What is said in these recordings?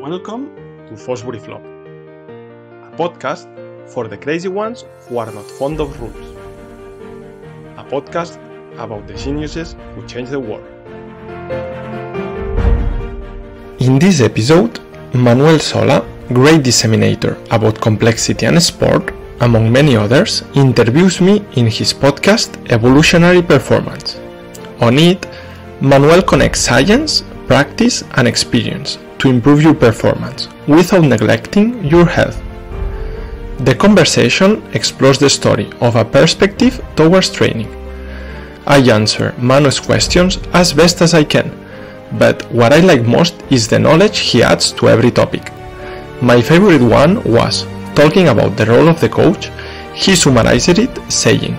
Welcome to Fosbury Flop, a podcast for the crazy ones who are not fond of rules. A podcast about the geniuses who change the world. In this episode, Manuel Sola, great disseminator about complexity and sport, among many others, interviews me in his podcast Evolutionary Performance. On it, Manuel connects science, practice, and experience to improve your performance without neglecting your health. The conversation explores the story of a perspective towards training. I answer Manu's questions as best as I can, but what I like most is the knowledge he adds to every topic. My favorite one was talking about the role of the coach, he summarized it saying,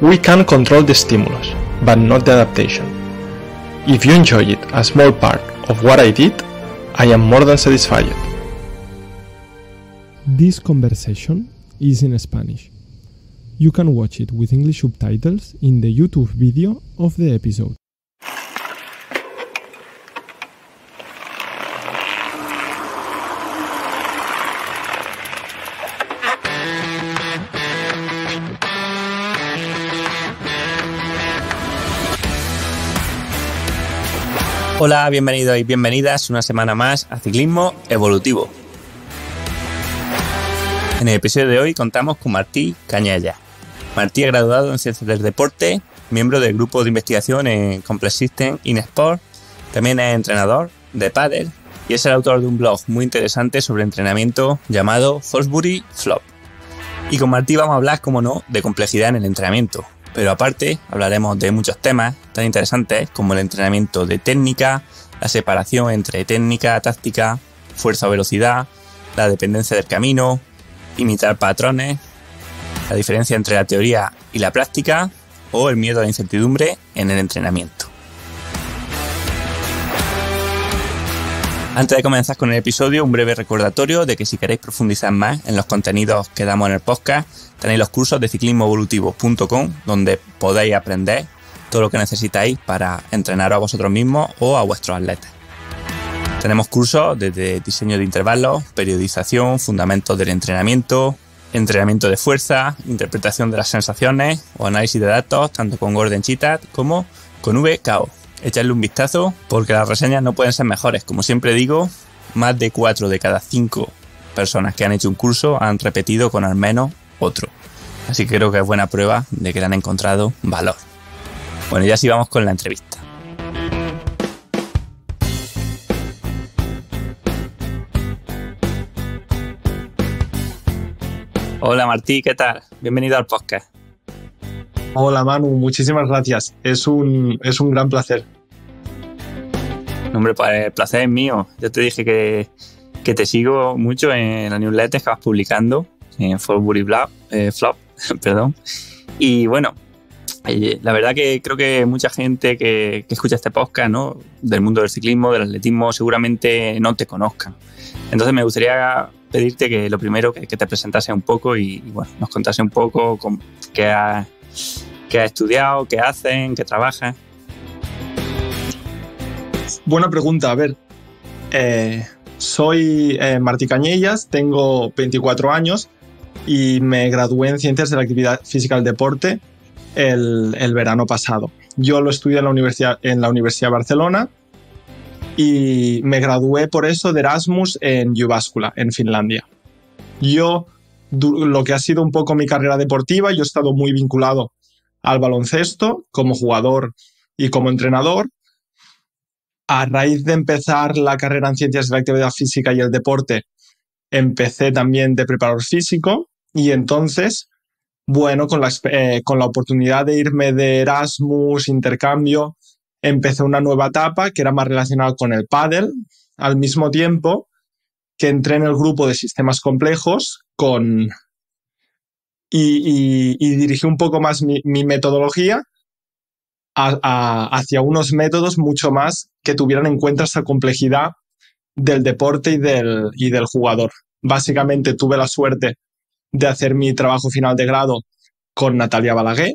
We can control the stimulus, but not the adaptation. If you enjoyed a small part of what I did, I am more than satisfied. This conversation is in Spanish. You can watch it with English subtitles in the YouTube video of the episode. Hola, bienvenidos y bienvenidas una semana más a Ciclismo Evolutivo. En el episodio de hoy contamos con Martí Cañalla. Martí es graduado en Ciencias del Deporte, miembro del grupo de investigación en Complex System in Sport, también es entrenador de pádel y es el autor de un blog muy interesante sobre entrenamiento llamado Fosbury Flop. Y con Martí vamos a hablar, como no, de complejidad en el entrenamiento, pero aparte hablaremos de muchos temas tan interesantes como el entrenamiento de técnica, la separación entre técnica, táctica, fuerza o velocidad, la dependencia del camino, imitar patrones, la diferencia entre la teoría y la práctica o el miedo a la incertidumbre en el entrenamiento. Antes de comenzar con el episodio, un breve recordatorio de que si queréis profundizar más en los contenidos que damos en el podcast, Tenéis los cursos de ciclismoevolutivo.com donde podéis aprender todo lo que necesitáis para entrenar a vosotros mismos o a vuestros atletas. Tenemos cursos desde diseño de intervalos, periodización, fundamentos del entrenamiento, entrenamiento de fuerza, interpretación de las sensaciones o análisis de datos, tanto con Gordon Cheetah como con VKO. Echadle un vistazo porque las reseñas no pueden ser mejores. Como siempre digo, más de 4 de cada 5 personas que han hecho un curso han repetido con al menos otro. Así creo que es buena prueba de que le han encontrado valor. Bueno, ya sí vamos con la entrevista. Hola Martí, ¿qué tal? Bienvenido al podcast. Hola Manu, muchísimas gracias. Es un, es un gran placer. Hombre, pues, el placer es mío. Yo te dije que, que te sigo mucho en la newsletter que vas publicando en eh, Flop, perdón. Y bueno, eh, la verdad que creo que mucha gente que, escucha este podcast, ¿no? Del mundo del ciclismo, del atletismo, seguramente no te conozca... Entonces me gustaría pedirte que lo primero que, te presentase un poco y, bueno, nos contase un poco qué, ha estudiado, qué hacen, qué trabaja. Buena pregunta, a ver. Eh, soy eh, Martí Cañellas, tengo 24 años, y me gradué en Ciencias de la Actividad Física y el Deporte el, verano pasado. Yo lo estudié en la, universidad, en la Universidad de Barcelona y me gradué por eso de Erasmus en Jyväskylä, en Finlandia. Yo, lo que ha sido un poco mi carrera deportiva, yo he estado muy vinculado al baloncesto como jugador y como entrenador. A raíz de empezar la carrera en Ciencias de la Actividad Física y el Deporte, empecé también de preparador físico y entonces, bueno, con la, eh, con la oportunidad de irme de Erasmus, intercambio, empecé una nueva etapa que era más relacionada con el pádel, al mismo tiempo que entré en el grupo de sistemas complejos con... Y, dirigí un poco más mi, metodología hacia unos métodos mucho más que tuvieran en cuenta esa complejidad del deporte y del, y del jugador. Básicamente tuve la suerte de hacer mi trabajo final de grado con Natalia Balaguer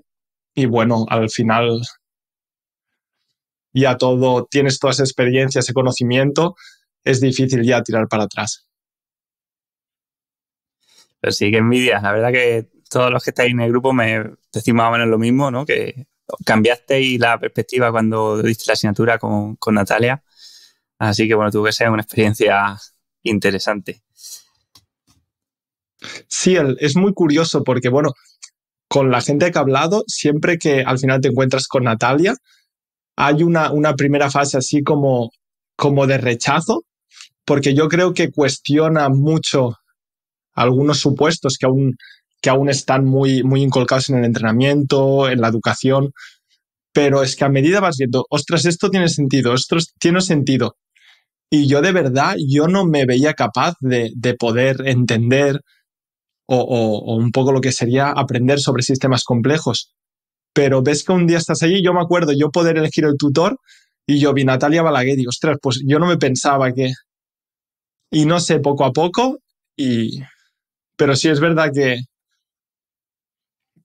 y bueno, al final ya todo, tienes toda esa experiencia, ese conocimiento, es difícil ya tirar para atrás. Pero sí, que envidia. La verdad que todos los que estáis en el grupo me decís más lo mismo, ¿no? Que y la perspectiva cuando diste la asignatura con Natalia. Así que bueno, tuvo que ser una experiencia interesante. Sí, es muy curioso porque, bueno, con la gente que he hablado, siempre que al final te encuentras con Natalia, hay una, primera fase así como, como de rechazo, porque yo creo que cuestiona mucho algunos supuestos que aún, que aún están muy, muy inculcados en el entrenamiento, en la educación, pero es que a medida vas viendo, ostras, esto tiene sentido, esto tiene sentido, y yo de verdad, yo no me veía capaz de, poder entender o, un poco lo que sería aprender sobre sistemas complejos. Pero ves que un día estás allí, yo me acuerdo, yo poder elegir el tutor y yo vi Natalia Balaguer y digo, ostras, pues yo no me pensaba que... Y no sé, poco a poco, y... Pero sí es verdad que,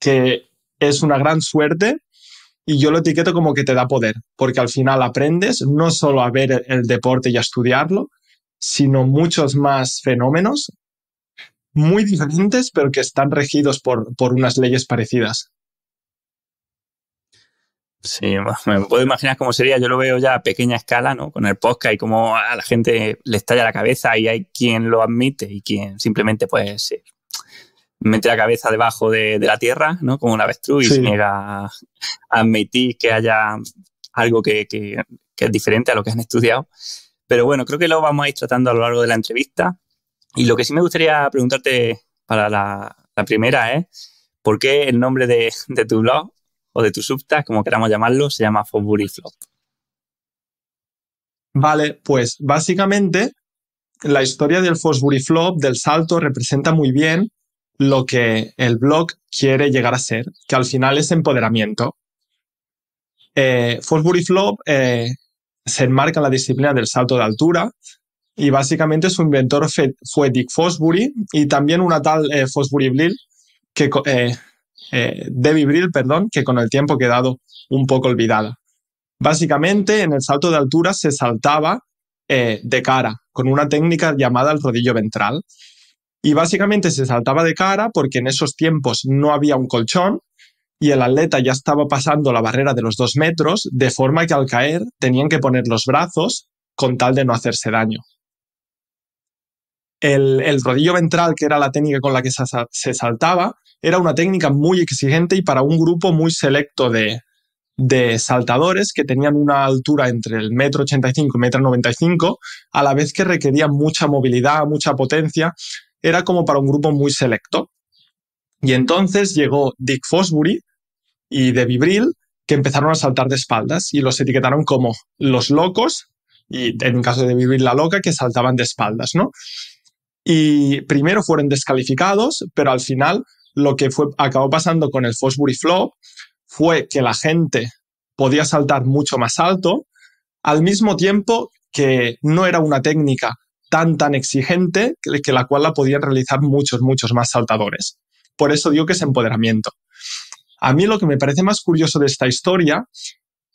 que es una gran suerte y yo lo etiqueto como que te da poder, porque al final aprendes no solo a ver el, deporte y a estudiarlo, sino muchos más fenómenos muy diferentes, pero que están regidos por, por unas leyes parecidas. Sí, me puedo imaginar cómo sería. Yo lo veo ya a pequeña escala, ¿no? Con el podcast y cómo a la gente le estalla la cabeza y hay quien lo admite y quien simplemente puede ser mete la cabeza debajo de, la tierra, ¿no? Como un avestruz y se niega a admitir que haya algo que, es diferente a lo que han estudiado. Pero bueno, creo que lo vamos a ir tratando a lo largo de la entrevista. Y lo que sí me gustaría preguntarte para la, primera es, ¿por qué el nombre de, tu blog o de tu subta, como queramos llamarlo, se llama Fosbury Flop? Vale, pues básicamente la historia del Fosbury Flop, del salto, representa muy bien lo que el blog quiere llegar a ser, que al final es empoderamiento. Eh, Fosbury Flop eh, se enmarca en la disciplina del salto de altura y básicamente su inventor fue Dick Fosbury y también una tal eh, Fosbury Brill, que, Debbie Brill, perdón, que con el tiempo ha quedado un poco olvidada. Básicamente en el salto de altura se saltaba de cara con una técnica llamada el rodillo ventral, y básicamente se saltaba de cara porque en esos tiempos no había un colchón y el atleta ya estaba pasando la barrera de los dos metros, de forma que al caer tenían que poner los brazos con tal de no hacerse daño. El, rodillo ventral, que era la técnica con la que se, saltaba, era una técnica muy exigente y para un grupo muy selecto de, saltadores que tenían una altura entre el metro 85 y metro 95, a la vez que requería mucha movilidad, mucha potencia era como para un grupo muy selecto. Y entonces llegó Dick Fosbury y Debbie Brill, que empezaron a saltar de espaldas y los etiquetaron como los locos, y en caso de Debbie Brill la loca, que saltaban de espaldas, ¿no? Y primero fueron descalificados, pero al final lo que fue, acabó pasando con el Fosbury Flop fue que la gente podía saltar mucho más alto, al mismo tiempo que no era una técnica tan, tan exigente que, la cual la podían realizar muchos, muchos más saltadores. Por eso digo que es empoderamiento. A mí lo que me parece más curioso de esta historia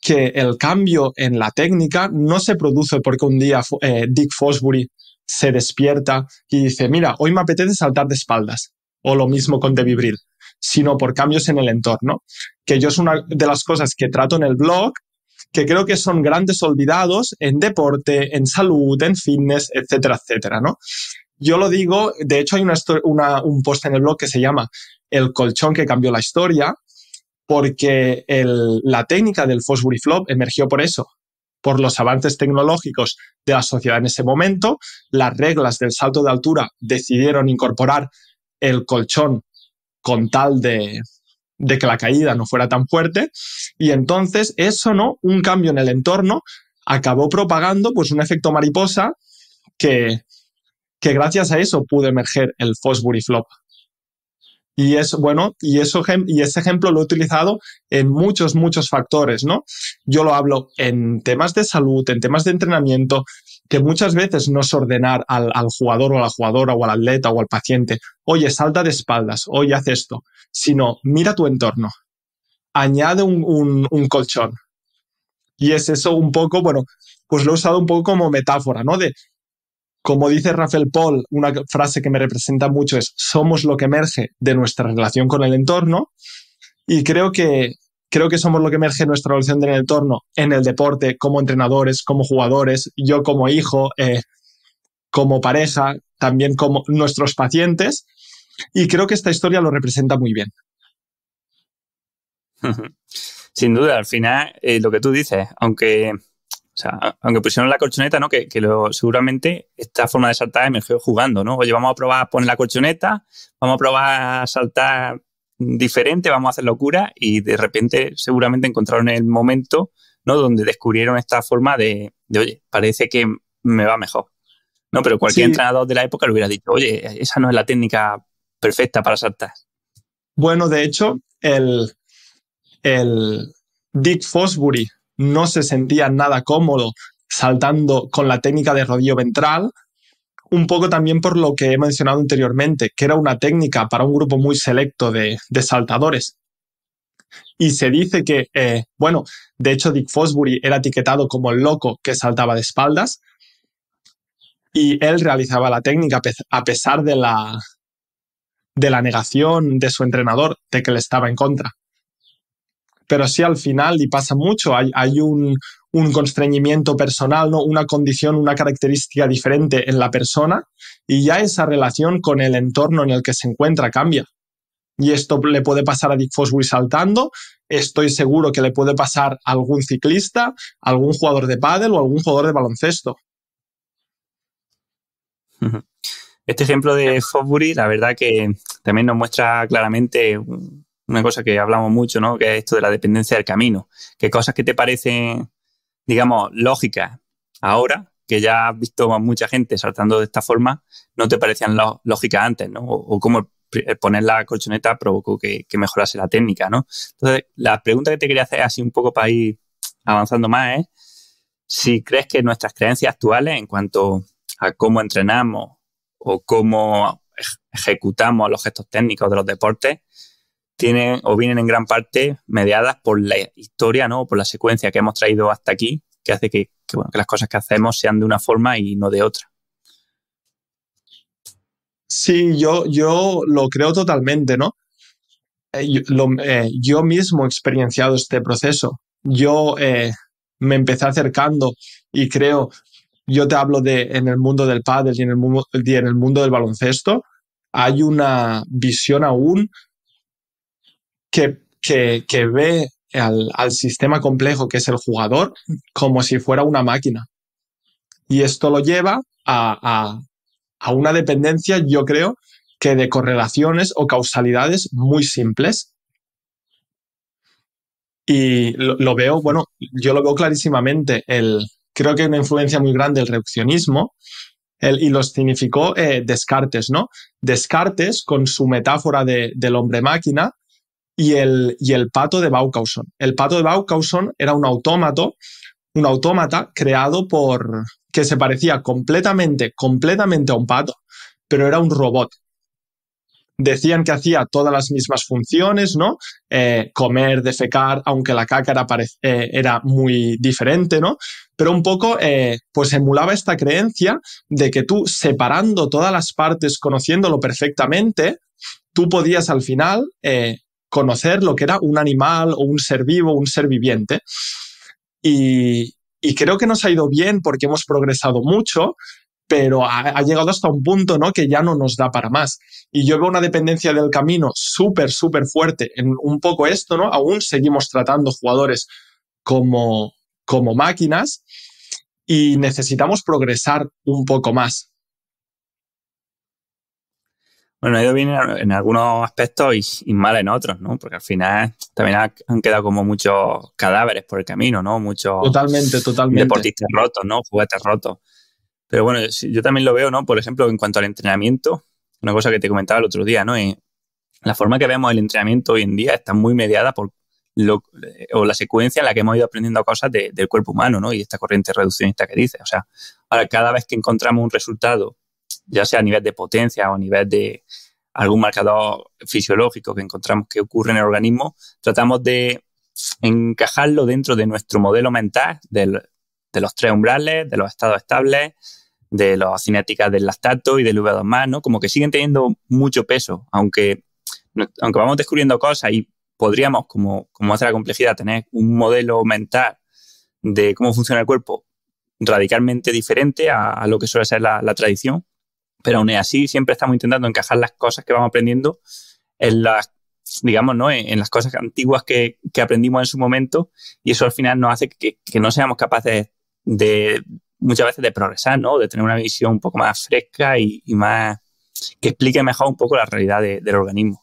que el cambio en la técnica no se produce porque un día eh, Dick Fosbury se despierta y dice, mira, hoy me apetece saltar de espaldas, o lo mismo con Debbie Vibril, sino por cambios en el entorno, que yo es una de las cosas que trato en el blog que creo que son grandes olvidados en deporte, en salud, en fitness, etcétera, etcétera, ¿no? Yo lo digo, de hecho hay una, un post en el blog que se llama El colchón que cambió la historia, porque la técnica del Fosbury Flop emergió por eso, por los avances tecnológicos de la sociedad en ese momento. Las reglas del salto de altura decidieron incorporar el colchón con tal de, de que la caída no fuera tan fuerte y entonces eso, ¿no? Un cambio en el entorno acabó propagando pues un efecto mariposa que, gracias a eso pudo emerger el Fosbury Flop. Y es bueno, y, eso, y ese ejemplo lo he utilizado en muchos, muchos factores, ¿no? Yo lo hablo en temas de salud, en temas de entrenamiento, que muchas veces no es ordenar al, jugador o a la jugadora o al atleta o al paciente, oye, salta de espaldas, oye, haz esto, sino mira tu entorno, añade un, un colchón. Y es eso un poco, bueno, pues lo he usado un poco como metáfora, ¿no? De, como dice Rafael Paul, una frase que me representa mucho es, somos lo que emerge de nuestra relación con el entorno. Y creo que, Creo que somos lo que emerge en nuestra evolución del entorno, en el deporte, como entrenadores, como jugadores, yo como hijo, eh, como pareja, también como nuestros pacientes. Y creo que esta historia lo representa muy bien. Sin duda, al final, eh, lo que tú dices, aunque, aunque pusieron la colchoneta, ¿no? Que, seguramente esta forma de saltar emergió jugando, ¿no? Oye, vamos a probar a poner la colchoneta, vamos a probar a saltar diferente, vamos a hacer locura y de repente seguramente encontraron el momento ¿no? donde descubrieron esta forma de, oye, parece que me va mejor. No, pero cualquier entrenador de la época le hubiera dicho, oye, esa no es la técnica perfecta para saltar. Bueno, de hecho, el, el Dick Fosbury no se sentía nada cómodo saltando con la técnica de rodillo ventral, un poco también por lo que he mencionado anteriormente, que era una técnica para un grupo muy selecto de, saltadores. Y se dice que, eh, bueno, de hecho Dick Fosbury era etiquetado como el loco que saltaba de espaldas y él realizaba la técnica a pesar de la, de la negación de su entrenador de que le estaba en contra. Pero sí, al final, y pasa mucho, hay, hay un, un constreñimiento personal, ¿no? una condición, una característica diferente en la persona y ya esa relación con el entorno en el que se encuentra cambia. Y esto le puede pasar a Dick Fosbury saltando, estoy seguro que le puede pasar a algún ciclista, algún jugador de pádel o algún jugador de baloncesto. Este ejemplo de Fosbury, la verdad que también nos muestra claramente una cosa que hablamos mucho, ¿no? Que es esto de la dependencia del camino. qué cosas que te parecen digamos, lógica ahora, que ya has visto a mucha gente saltando de esta forma, no te parecían lógicas antes, ¿no? O, cómo poner la colchoneta provocó que, que, mejorase la técnica, ¿no? Entonces, la pregunta que te quería hacer así un poco para ir avanzando más es si crees que nuestras creencias actuales en cuanto a cómo entrenamos o cómo ejecutamos los gestos técnicos de los deportes o vienen en gran parte mediadas por la historia, ¿no? Por la secuencia que hemos traído hasta aquí, que hace que, las cosas que hacemos sean de una forma y no de otra. Sí, yo, yo lo creo totalmente, ¿no? Eh, eh, yo, mismo he experienciado este proceso. Yo eh, me empecé acercando y creo, yo te hablo de en el mundo del pádel y en el mundo del baloncesto, hay una visión aún que, ve al, sistema complejo que es el jugador como si fuera una máquina. Y esto lo lleva a, una dependencia, yo creo, que de correlaciones o causalidades muy simples. Y lo, veo, bueno, yo lo veo clarísimamente. El, creo que una influencia muy grande el reduccionismo y lo significó eh, Descartes, ¿no? Descartes, con su metáfora del hombre máquina, y el, pato de Baucauson. El pato de Baucauson era un autómato, un autómata creado por. que se parecía completamente, completamente a un pato, pero era un robot. Decían que hacía todas las mismas funciones, ¿no? Eh, comer, defecar, aunque la caca era, eh, era, muy diferente, ¿no? Pero un poco, eh, pues emulaba esta creencia de que tú, separando todas las partes, conociéndolo perfectamente, tú podías al final conocer lo que era un animal o un ser vivo, un ser viviente. Y, creo que nos ha ido bien porque hemos progresado mucho, pero ha, llegado hasta un punto ¿no? que ya no nos da para más. Y yo veo una dependencia del camino súper, súper fuerte en un poco esto, ¿no? Aún seguimos tratando jugadores como, como máquinas y necesitamos progresar un poco más. Bueno, ha ido bien en, algunos aspectos y, mal en otros, ¿no? Porque al final también han quedado como muchos cadáveres por el camino, ¿no? Muchos totalmente, totalmente. deportistas rotos, ¿no? Juguetes rotos. Pero bueno, yo también lo veo, ¿no? Por ejemplo, en cuanto al entrenamiento, una cosa que te comentaba el otro día, ¿no? Y eh, la forma que vemos el entrenamiento hoy en día está muy mediada por eh, o la secuencia en la que hemos ido aprendiendo cosas del cuerpo humano, ¿no? Y esta corriente reduccionista que dice. O sea, ahora cada vez que encontramos un resultado ya sea a nivel de potencia o a nivel de algún marcador fisiológico que encontramos que ocurre en el organismo, tratamos de encajarlo dentro de nuestro modelo mental, de los tres umbrales, de los estados estables, de las cinéticas del lactato y del V2 ¿no? Como que siguen teniendo mucho peso, aunque, aunque vamos descubriendo cosas y podríamos, como, como hace la complejidad, tener un modelo mental de cómo funciona el cuerpo radicalmente diferente a, lo que suele ser la tradición, pero aún así siempre estamos intentando encajar las cosas que vamos aprendiendo en las, digamos, ¿no? En, las cosas antiguas que, aprendimos en su momento y eso al final nos hace que, no seamos capaces de, muchas veces de progresar, ¿no? De tener una visión un poco más fresca y, más que explique mejor un poco la realidad del organismo.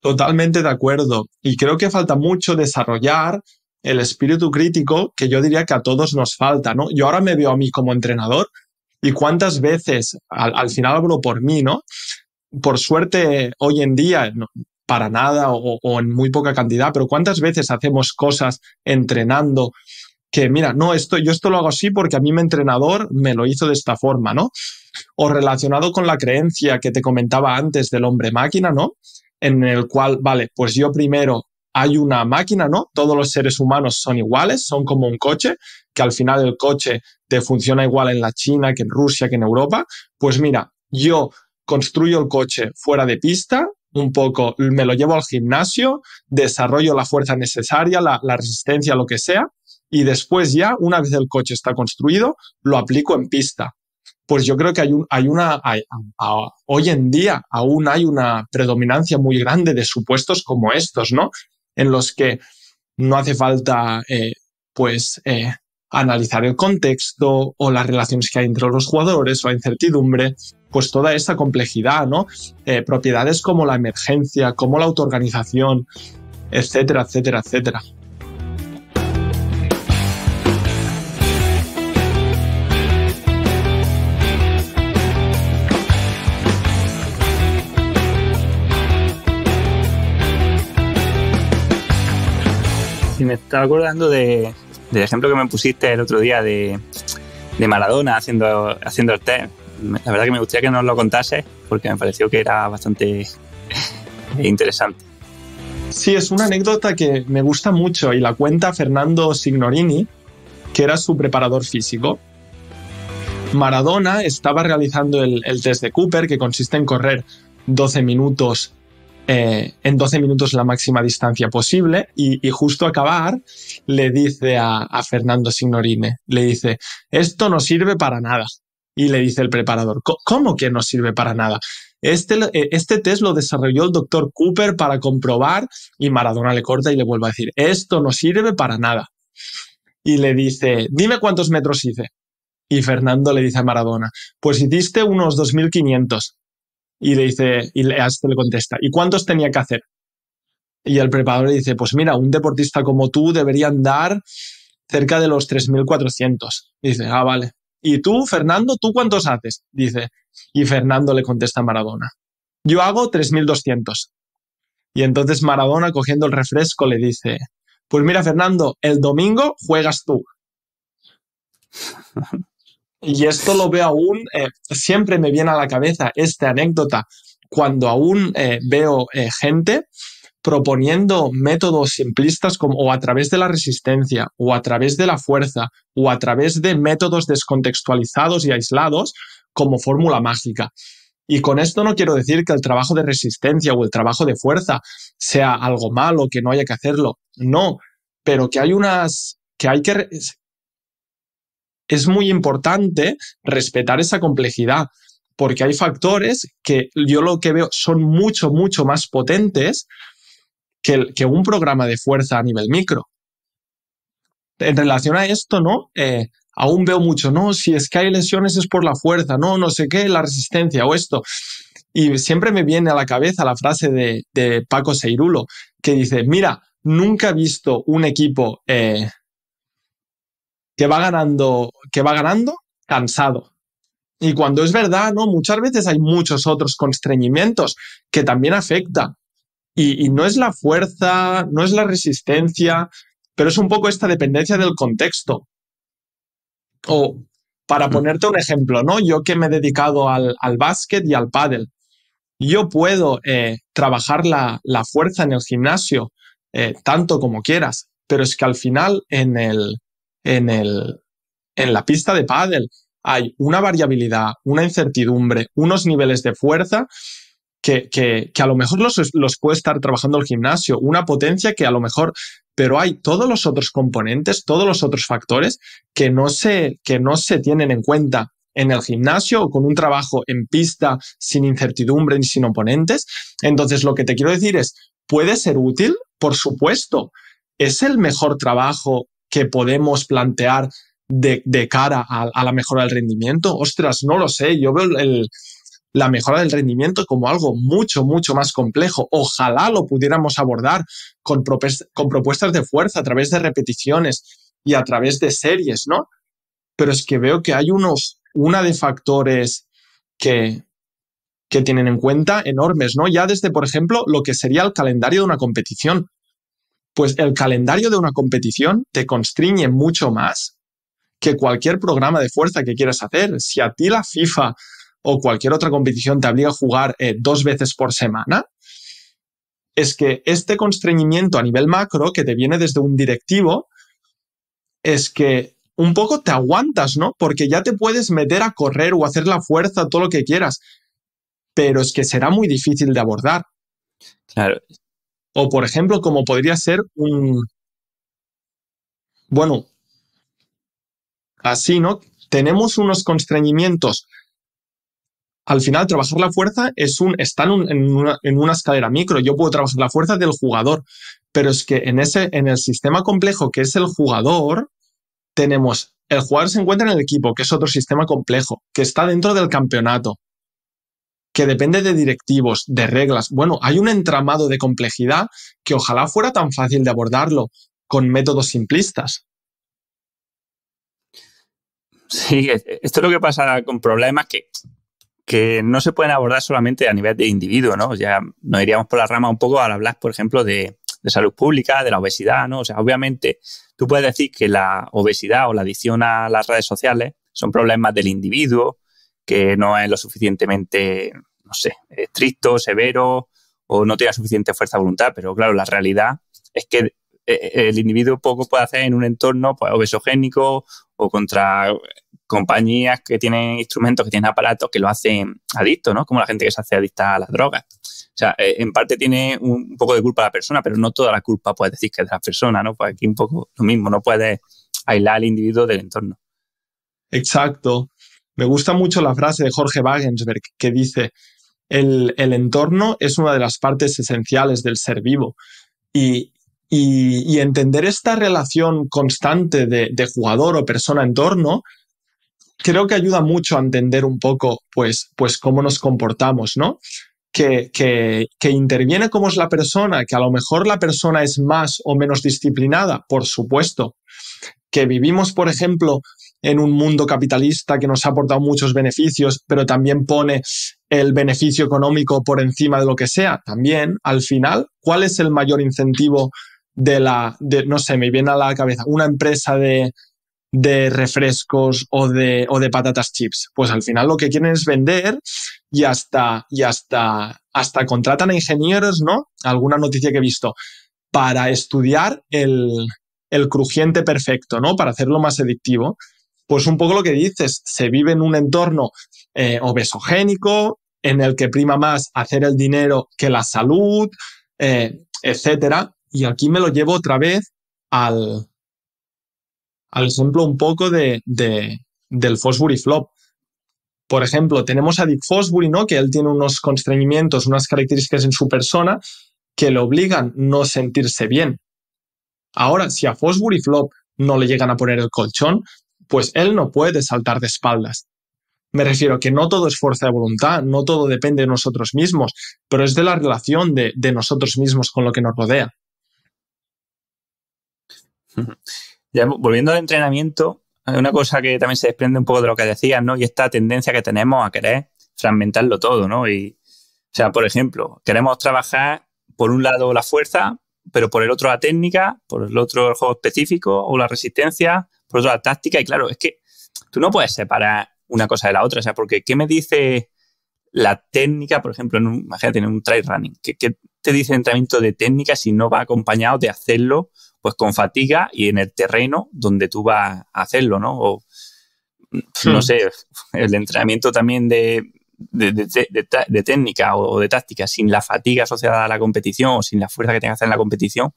Totalmente de acuerdo. Y creo que falta mucho desarrollar el espíritu crítico que yo diría que a todos nos falta, ¿no? Yo ahora me veo a mí como entrenador y cuántas veces, al, final hablo por mí, ¿no? Por suerte, hoy en día, para nada o, en muy poca cantidad, pero cuántas veces hacemos cosas entrenando que, mira, no, esto, yo esto lo hago así porque a mí mi entrenador me lo hizo de esta forma, ¿no? O relacionado con la creencia que te comentaba antes del hombre máquina, ¿no? En el cual, vale, pues yo primero hay una máquina, ¿no? Todos los seres humanos son iguales, son como un coche, que al final el coche te funciona igual en la China que en Rusia que en Europa, pues mira, yo construyo el coche fuera de pista, un poco, me lo llevo al gimnasio, desarrollo la fuerza necesaria, la, resistencia, lo que sea, y después ya, una vez el coche está construido, lo aplico en pista. Pues yo creo que hay, un, una, hoy en día aún hay una predominancia muy grande de supuestos como estos, ¿no? En los que no hace falta, eh, pues, eh, analizar el contexto o las relaciones que hay entre los jugadores, o la incertidumbre, pues toda esa complejidad, ¿no? Eh, propiedades como la emergencia, como la autoorganización, etcétera, etcétera, etcétera. Si me está acordando de, el ejemplo que me pusiste el otro día de, Maradona haciendo, haciendo el test, la verdad que me gustaría que nos lo contase porque me pareció que era bastante interesante. Sí, es una anécdota que me gusta mucho y la cuenta Fernando Signorini, que era su preparador físico. Maradona estaba realizando el, el test de Cooper, que consiste en correr 12 minutos eh, en 12 minutos la máxima distancia posible y, justo justo acabar le dice a, Fernando Signorine, le dice, esto no sirve para nada. Y le dice el preparador, ¿cómo que no sirve para nada? Este, eh, este test lo desarrolló el doctor Cooper para comprobar y Maradona le corta y le vuelve a decir, esto no sirve para nada. Y le dice, dime cuántos metros hice. Y Fernando le dice a Maradona, pues hiciste unos 2.500. Y le dice, y hasta le contesta, ¿y cuántos tenía que hacer? Y el preparador le dice, pues mira, un deportista como tú debería andar cerca de los 3.400. Dice, ah, vale. ¿Y tú, Fernando, tú cuántos haces? Dice, y Fernando le contesta a Maradona, yo hago 3.200. Y entonces Maradona, cogiendo el refresco, le dice, pues mira, Fernando, el domingo juegas tú. Y esto lo veo aún, eh, siempre me viene a la cabeza esta anécdota cuando aún eh, veo eh, gente proponiendo métodos simplistas como o a través de la resistencia o a través de la fuerza o a través de métodos descontextualizados y aislados como fórmula mágica. Y con esto no quiero decir que el trabajo de resistencia o el trabajo de fuerza sea algo malo, que no haya que hacerlo. No, pero que hay unas que hay que, es muy importante respetar esa complejidad, porque hay factores que yo lo que veo son mucho, mucho más potentes que, un programa de fuerza a nivel micro. En relación a esto, ¿no? Eh, aún veo mucho, no, si es que hay lesiones es por la fuerza, no, no sé qué, la resistencia o esto. Y siempre me viene a la cabeza la frase de, Paco Seirulo, que dice, mira, nunca he visto un equipo eh, que va ganando, que va ganando cansado. Y cuando es verdad, ¿no? Muchas veces hay muchos otros constreñimientos que también afecta. Y, no es la fuerza, no es la resistencia, pero es un poco esta dependencia del contexto. O para mm. ponerte un ejemplo, ¿no? Yo que me he dedicado al, básquet y al pádel, yo puedo eh, trabajar la, fuerza en el gimnasio eh, tanto como quieras, pero es que al final en el, en, el, en la pista de pádel. Hay una variabilidad, una incertidumbre, unos niveles de fuerza que, que, que, a lo mejor los, los, puede estar trabajando el gimnasio, una potencia que a lo mejor, pero hay todos los otros componentes, todos los otros factores que no se, que no se tienen en cuenta en el gimnasio o con un trabajo en pista sin incertidumbre ni sin oponentes. Entonces, lo que te quiero decir es, puede ser útil, por supuesto. ¿Es el mejor trabajo que podemos plantear de, cara a, la mejora del rendimiento? Ostras, no lo sé. Yo veo la mejora del rendimiento como algo mucho, mucho más complejo. Ojalá lo pudiéramos abordar con, con propuestas de fuerza a través de repeticiones y a través de series, ¿no? Pero es que veo que hay unos, una de factores que, que tienen en cuenta enormes, ¿no? Ya desde, por ejemplo, lo que sería el calendario de una competición pues el calendario de una competición te constriñe mucho más que cualquier programa de fuerza que quieras hacer. Si a ti la FIFA o cualquier otra competición te obliga a jugar eh, dos veces por semana, es que este constreñimiento a nivel macro que te viene desde un directivo, es que un poco te aguantas, ¿no? Porque ya te puedes meter a correr o hacer la fuerza, todo lo que quieras, pero es que será muy difícil de abordar. Claro, o, por ejemplo, como podría ser un... Bueno, así, ¿no? Tenemos unos constreñimientos. Al final, trabajar la fuerza es un... Está en, una, en una escalera micro. Yo puedo trabajar la fuerza del jugador, pero es que en, ese, en el sistema complejo que es el jugador, tenemos... El jugador se encuentra en el equipo, que es otro sistema complejo, que está dentro del campeonato, que depende de directivos, de reglas. Bueno, hay un entramado de complejidad que ojalá fuera tan fácil de abordarlo con métodos simplistas. Sí, e-, esto es lo que pasa con problemas que, que no se pueden abordar solamente a nivel de individuo, ¿no? Ya nos iríamos por la rama un poco al hablar, por ejemplo, de, de salud pública, de la obesidad, ¿no? O sea, obviamente tú puedes decir que la obesidad o la adicción a las redes sociales son problemas del individuo que no es lo suficientemente, no sé, eh, estricto, severo o no tiene suficiente fuerza de voluntad. Pero claro, la realidad es que eh, eh, el individuo poco puede hacer en un entorno pues, obesogénico o contra compañías que tienen instrumentos, que tienen aparatos que lo hacen adicto, ¿no? Como la gente que se hace adicta a las drogas. O sea, en parte tiene un poco de culpa la persona, pero no toda la culpa puedes decir que es de la persona, ¿no? Pues aquí un poco lo mismo, no puede aislar al individuo del entorno. Exacto. Me gusta mucho la frase de Jorge Wagensberg que dice, el, el entorno es una de las partes esenciales del ser vivo. Y, entender esta relación constante de, jugador o persona-entorno creo que ayuda mucho a entender un poco pues, pues cómo nos comportamos, ¿no? Que, que, interviene cómo es la persona, que a lo mejor la persona es más o menos disciplinada, por supuesto, que vivimos, por ejemplo, en un mundo capitalista que nos ha aportado muchos beneficios, pero también pone el beneficio económico por encima de lo que sea, también, al final, ¿cuál es el mayor incentivo de la, no sé, me viene a la cabeza, una empresa de, de refrescos o de, o de patatas chips. Pues al final lo que quieren es vender y hasta, y hasta, hasta contratan a ingenieros, ¿no? Alguna noticia que he visto, para estudiar el, el crujiente perfecto, ¿no? Para hacerlo más adictivo. Pues un poco lo que dices, se vive en un entorno eh, obesogénico, en el que prima más hacer el dinero que la salud, etc. Eh, etcétera. Y aquí me lo llevo otra vez al, al ejemplo un poco del Fosbury Flop. Por ejemplo, tenemos a Dick Fosbury, ¿no? Que él tiene unos constreñimientos, unas características en su persona que le obligan no sentirse bien. Ahora, si a Fosbury Flop no le llegan a poner el colchón, pues él no puede saltar de espaldas. Me refiero a que no todo es fuerza de voluntad, no todo depende de nosotros mismos, pero es de la relación de, nosotros mismos con lo que nos rodea. volviendo al entrenamiento, hay una cosa que también se desprende un poco de lo que decías, ¿no? Y esta tendencia que tenemos a querer fragmentarlo todo, ¿no? Y, o sea, por ejemplo, queremos trabajar por un lado la fuerza, pero por el otro la técnica, por el otro el juego específico o la resistencia, por la táctica. Y claro, es que tú no puedes separar una cosa de la otra. O sea, porque ¿qué me dice la técnica, por ejemplo, en un, imagínate, en un trail running? ¿Qué, te dice el entrenamiento de técnica si no va acompañado de hacerlo pues con fatiga y en el terreno donde tú vas a hacerlo, ¿no? O, no hmm. sé, el entrenamiento también de, técnica o de táctica, sin la fatiga asociada a la competición o sin la fuerza que tengas que hacer en la competición,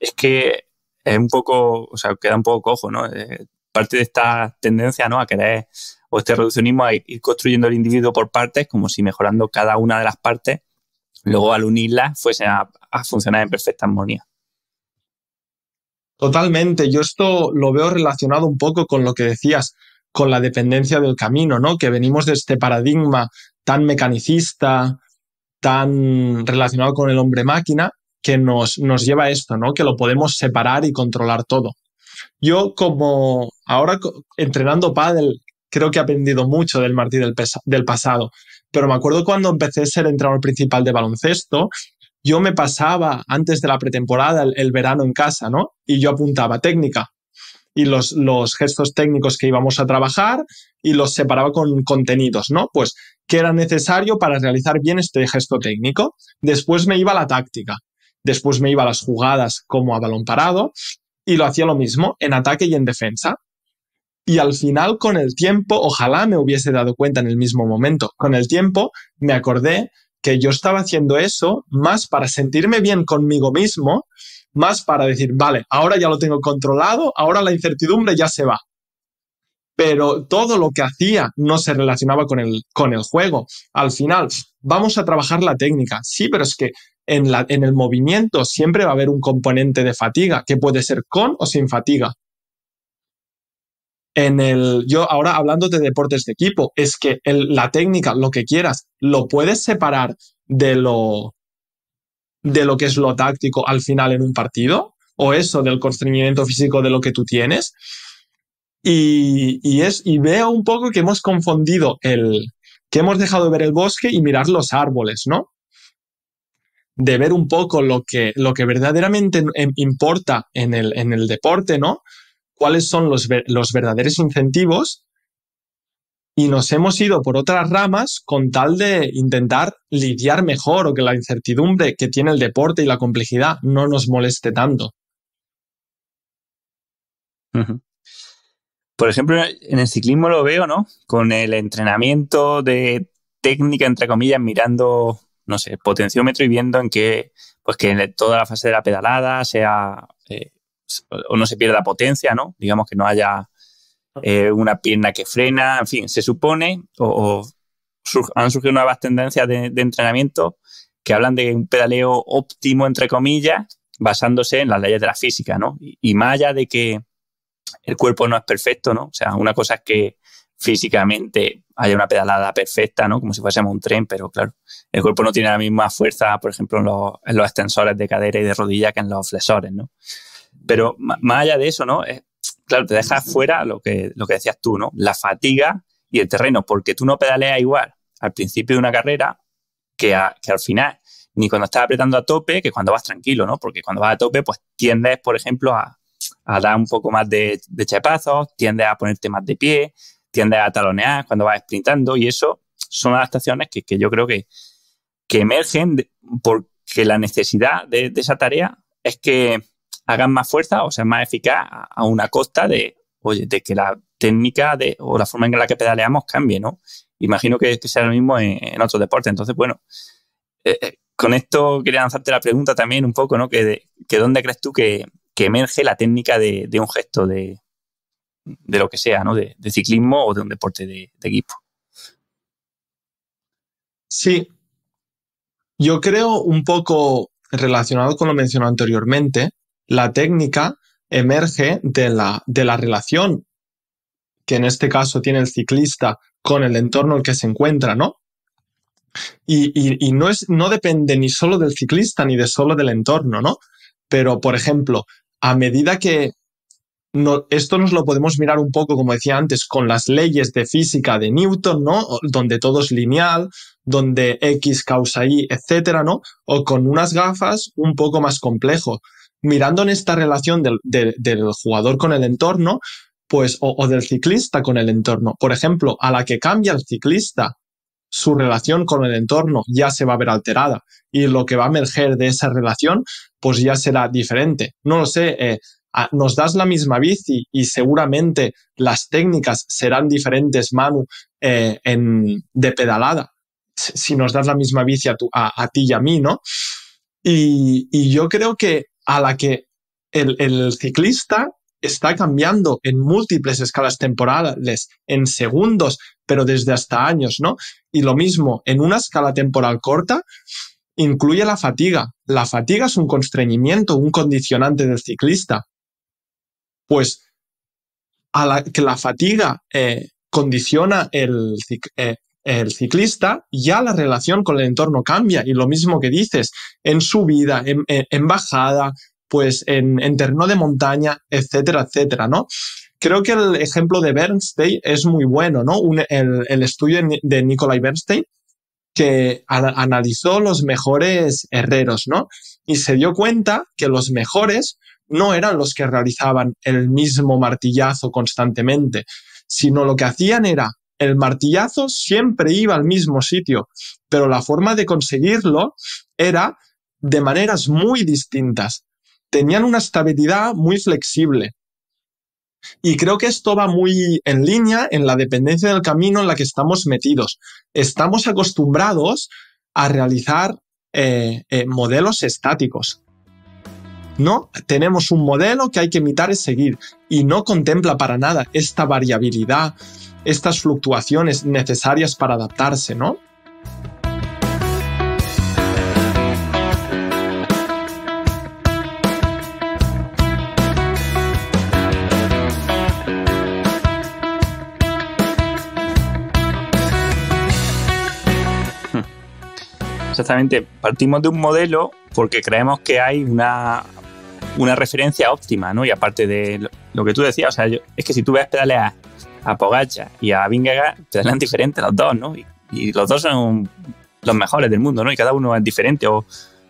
es que es un poco, o sea, queda un poco cojo, ¿no? Eh, parte de esta tendencia, ¿no? A querer, o este reduccionismo, a ir construyendo el individuo por partes, como si mejorando cada una de las partes, luego al unirlas fuese a funcionar en perfecta armonía. Totalmente, yo esto lo veo relacionado un poco con lo que decías, con la dependencia del camino, ¿no? Que venimos de este paradigma tan mecanicista, tan relacionado con el hombre máquina, que nos, nos lleva esto, ¿no? Que lo podemos separar y controlar todo. Yo como ahora entrenando pádel, creo que he aprendido mucho del Martí del, del pasado, pero me acuerdo cuando empecé a ser entrenador principal de baloncesto, yo me pasaba antes de la pretemporada el, verano en casa, ¿no? Y yo apuntaba técnica y los, los gestos técnicos que íbamos a trabajar y los separaba con contenidos, ¿no? Pues qué era necesario para realizar bien este gesto técnico. Después me iba la táctica Después me iba a las jugadas como a balón parado y lo hacía lo mismo en ataque y en defensa. Y al final, con el tiempo, ojalá me hubiese dado cuenta en el mismo momento, con el tiempo me acordé que yo estaba haciendo eso más para sentirme bien conmigo mismo, más para decir, vale, ahora ya lo tengo controlado, ahora la incertidumbre ya se va. Pero todo lo que hacía no se relacionaba con el, con el juego. Al final, vamos a trabajar la técnica. Sí, pero es que en, el movimiento siempre va a haber un componente de fatiga, que puede ser con o sin fatiga. En el, yo ahora hablando de deportes de equipo, es que la técnica, lo que quieras, lo puedes separar de lo, de lo que es lo táctico al final en un partido, o eso del constreñimiento físico de lo que tú tienes. Y, es, y veo un poco que hemos confundido el, que hemos dejado de ver el bosque y mirar los árboles, ¿no? de ver un poco lo que, lo que verdaderamente em, importa en el, deporte, ¿no? Cuáles son los, los verdaderos incentivos y nos hemos ido por otras ramas con tal de intentar lidiar mejor o que la incertidumbre que tiene el deporte y la complejidad no nos moleste tanto. Por ejemplo, en el ciclismo lo veo, ¿no? Con el entrenamiento de técnica, entre comillas, mirando no sé, potenciómetro y viendo en qué, pues que en toda la fase de la pedalada sea, eh, o no se pierda potencia, ¿no? Digamos que no haya eh, una pierna que frena, en fin, se supone, o, han surgido nuevas tendencias de, entrenamiento que hablan de un pedaleo óptimo, entre comillas, basándose en las leyes de la física, ¿no? Y, y, más allá de que el cuerpo no es perfecto, ¿no? O sea, una cosa es que físicamente hay una pedalada perfecta, ¿no? Como si fuésemos un tren, pero claro, el cuerpo no tiene la misma fuerza, por ejemplo, en los, extensores de cadera y de rodilla que en los flexores, ¿no? Pero más allá de eso, ¿no? claro, te dejas fuera lo que, lo que decías tú, ¿no? La fatiga y el terreno, porque tú no pedaleas igual al principio de una carrera que, al final, ni cuando estás apretando a tope que cuando vas tranquilo, ¿no? Porque cuando vas a tope, pues tiendes, por ejemplo, a, dar un poco más de, de chapazos, tiendes a ponerte más de pie, tiende a talonear cuando vas sprintando y eso son adaptaciones que, yo creo que, que emergen porque la necesidad de, esa tarea es que hagan más fuerza o sean más eficaz a, una costa de, oye, de que la técnica de, o la forma en la que pedaleamos cambie, ¿no? Imagino que, sea lo mismo en, otros deportes. Entonces, bueno, eh, eh, con esto quería lanzarte la pregunta también un poco, ¿no? Que, de, que dónde crees tú que, emerge la técnica de, de, un gesto de, de lo que sea, ¿no? De, ciclismo o de un deporte de, equipo. Sí. Yo creo un poco relacionado con lo mencionado anteriormente, la técnica emerge de la, de la relación que en este caso tiene el ciclista con el entorno en que se encuentra, ¿no? Y, no, es, no depende ni solo del ciclista ni de solo del entorno, ¿no? Pero, por ejemplo, a medida que esto nos lo podemos mirar un poco, como decía antes, con las leyes de física de Newton, ¿no? Donde todo es lineal, donde X causa Y, etcétera, ¿no? O con unas gafas un poco más complejo. Mirando en esta relación del, del, jugador con el entorno, pues, o, del ciclista con el entorno. Por ejemplo, a la que cambia el ciclista, su relación con el entorno ya se va a ver alterada y lo que va a emerger de esa relación, pues ya será diferente. No lo sé, eh, Ah, nos das la misma bici y seguramente las técnicas serán diferentes, Manu, eh, en, de pedalada, si nos das la misma bici a, ti y a mí, ¿no? Y, yo creo que a la que el, el ciclista está cambiando en múltiples escalas temporales, en segundos, pero desde hasta años, ¿no? Y lo mismo, en una escala temporal corta, incluye la fatiga. La fatiga es un constreñimiento, un condicionante del ciclista pues a la que la fatiga eh, condiciona eh, el, ciclista, ya la relación con el entorno cambia. Y lo mismo que dices, en subida, en, bajada, pues en, terreno de montaña, etcétera, etcétera, ¿no? Creo que el ejemplo de Bernstein es muy bueno, ¿no? el, estudio de Nikolai Bernstein que analizó los mejores herreros, ¿no? Y se dio cuenta que los mejores no eran los que realizaban el mismo martillazo constantemente, sino lo que hacían era el martillazo siempre iba al mismo sitio, pero la forma de conseguirlo era de maneras muy distintas. Tenían una estabilidad muy flexible. Y creo que esto va muy en línea en la dependencia del camino en la que estamos metidos. Estamos acostumbrados a realizar eh, eh, modelos estáticos, no, tenemos un modelo que hay que imitar y seguir y no contempla para nada esta variabilidad, estas fluctuaciones necesarias para adaptarse, ¿no? Exactamente, partimos de un modelo porque creemos que hay una una referencia óptima, ¿no? Y aparte de lo que tú decías, o sea, yo, es que si tú ves pedales a, a Pogacha y a Vingegaard, pedalean diferentes los dos, ¿no? Y, los dos son los mejores del mundo, ¿no? Y cada uno es diferente. O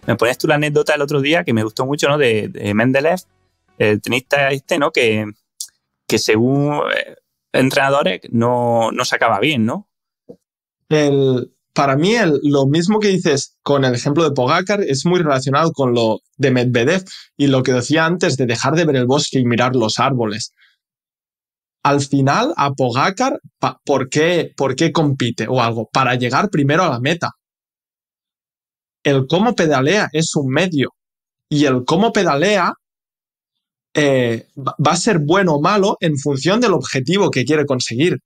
me pones tú la anécdota el otro día que me gustó mucho, ¿no? De, de Mendeleev, el tenista este, ¿no? Que, que según eh, entrenadores no, no sacaba bien, ¿no? El, para mí lo mismo que dices con el ejemplo de Pogacar es muy relacionado con lo de Medvedev y lo que decía antes de dejar de ver el bosque y mirar los árboles. Al final, a Pogacar, ¿por, qué, compite o algo? Para llegar primero a la meta. El cómo pedalea es un medio y el cómo pedalea eh, va a ser bueno o malo en función del objetivo que quiere conseguir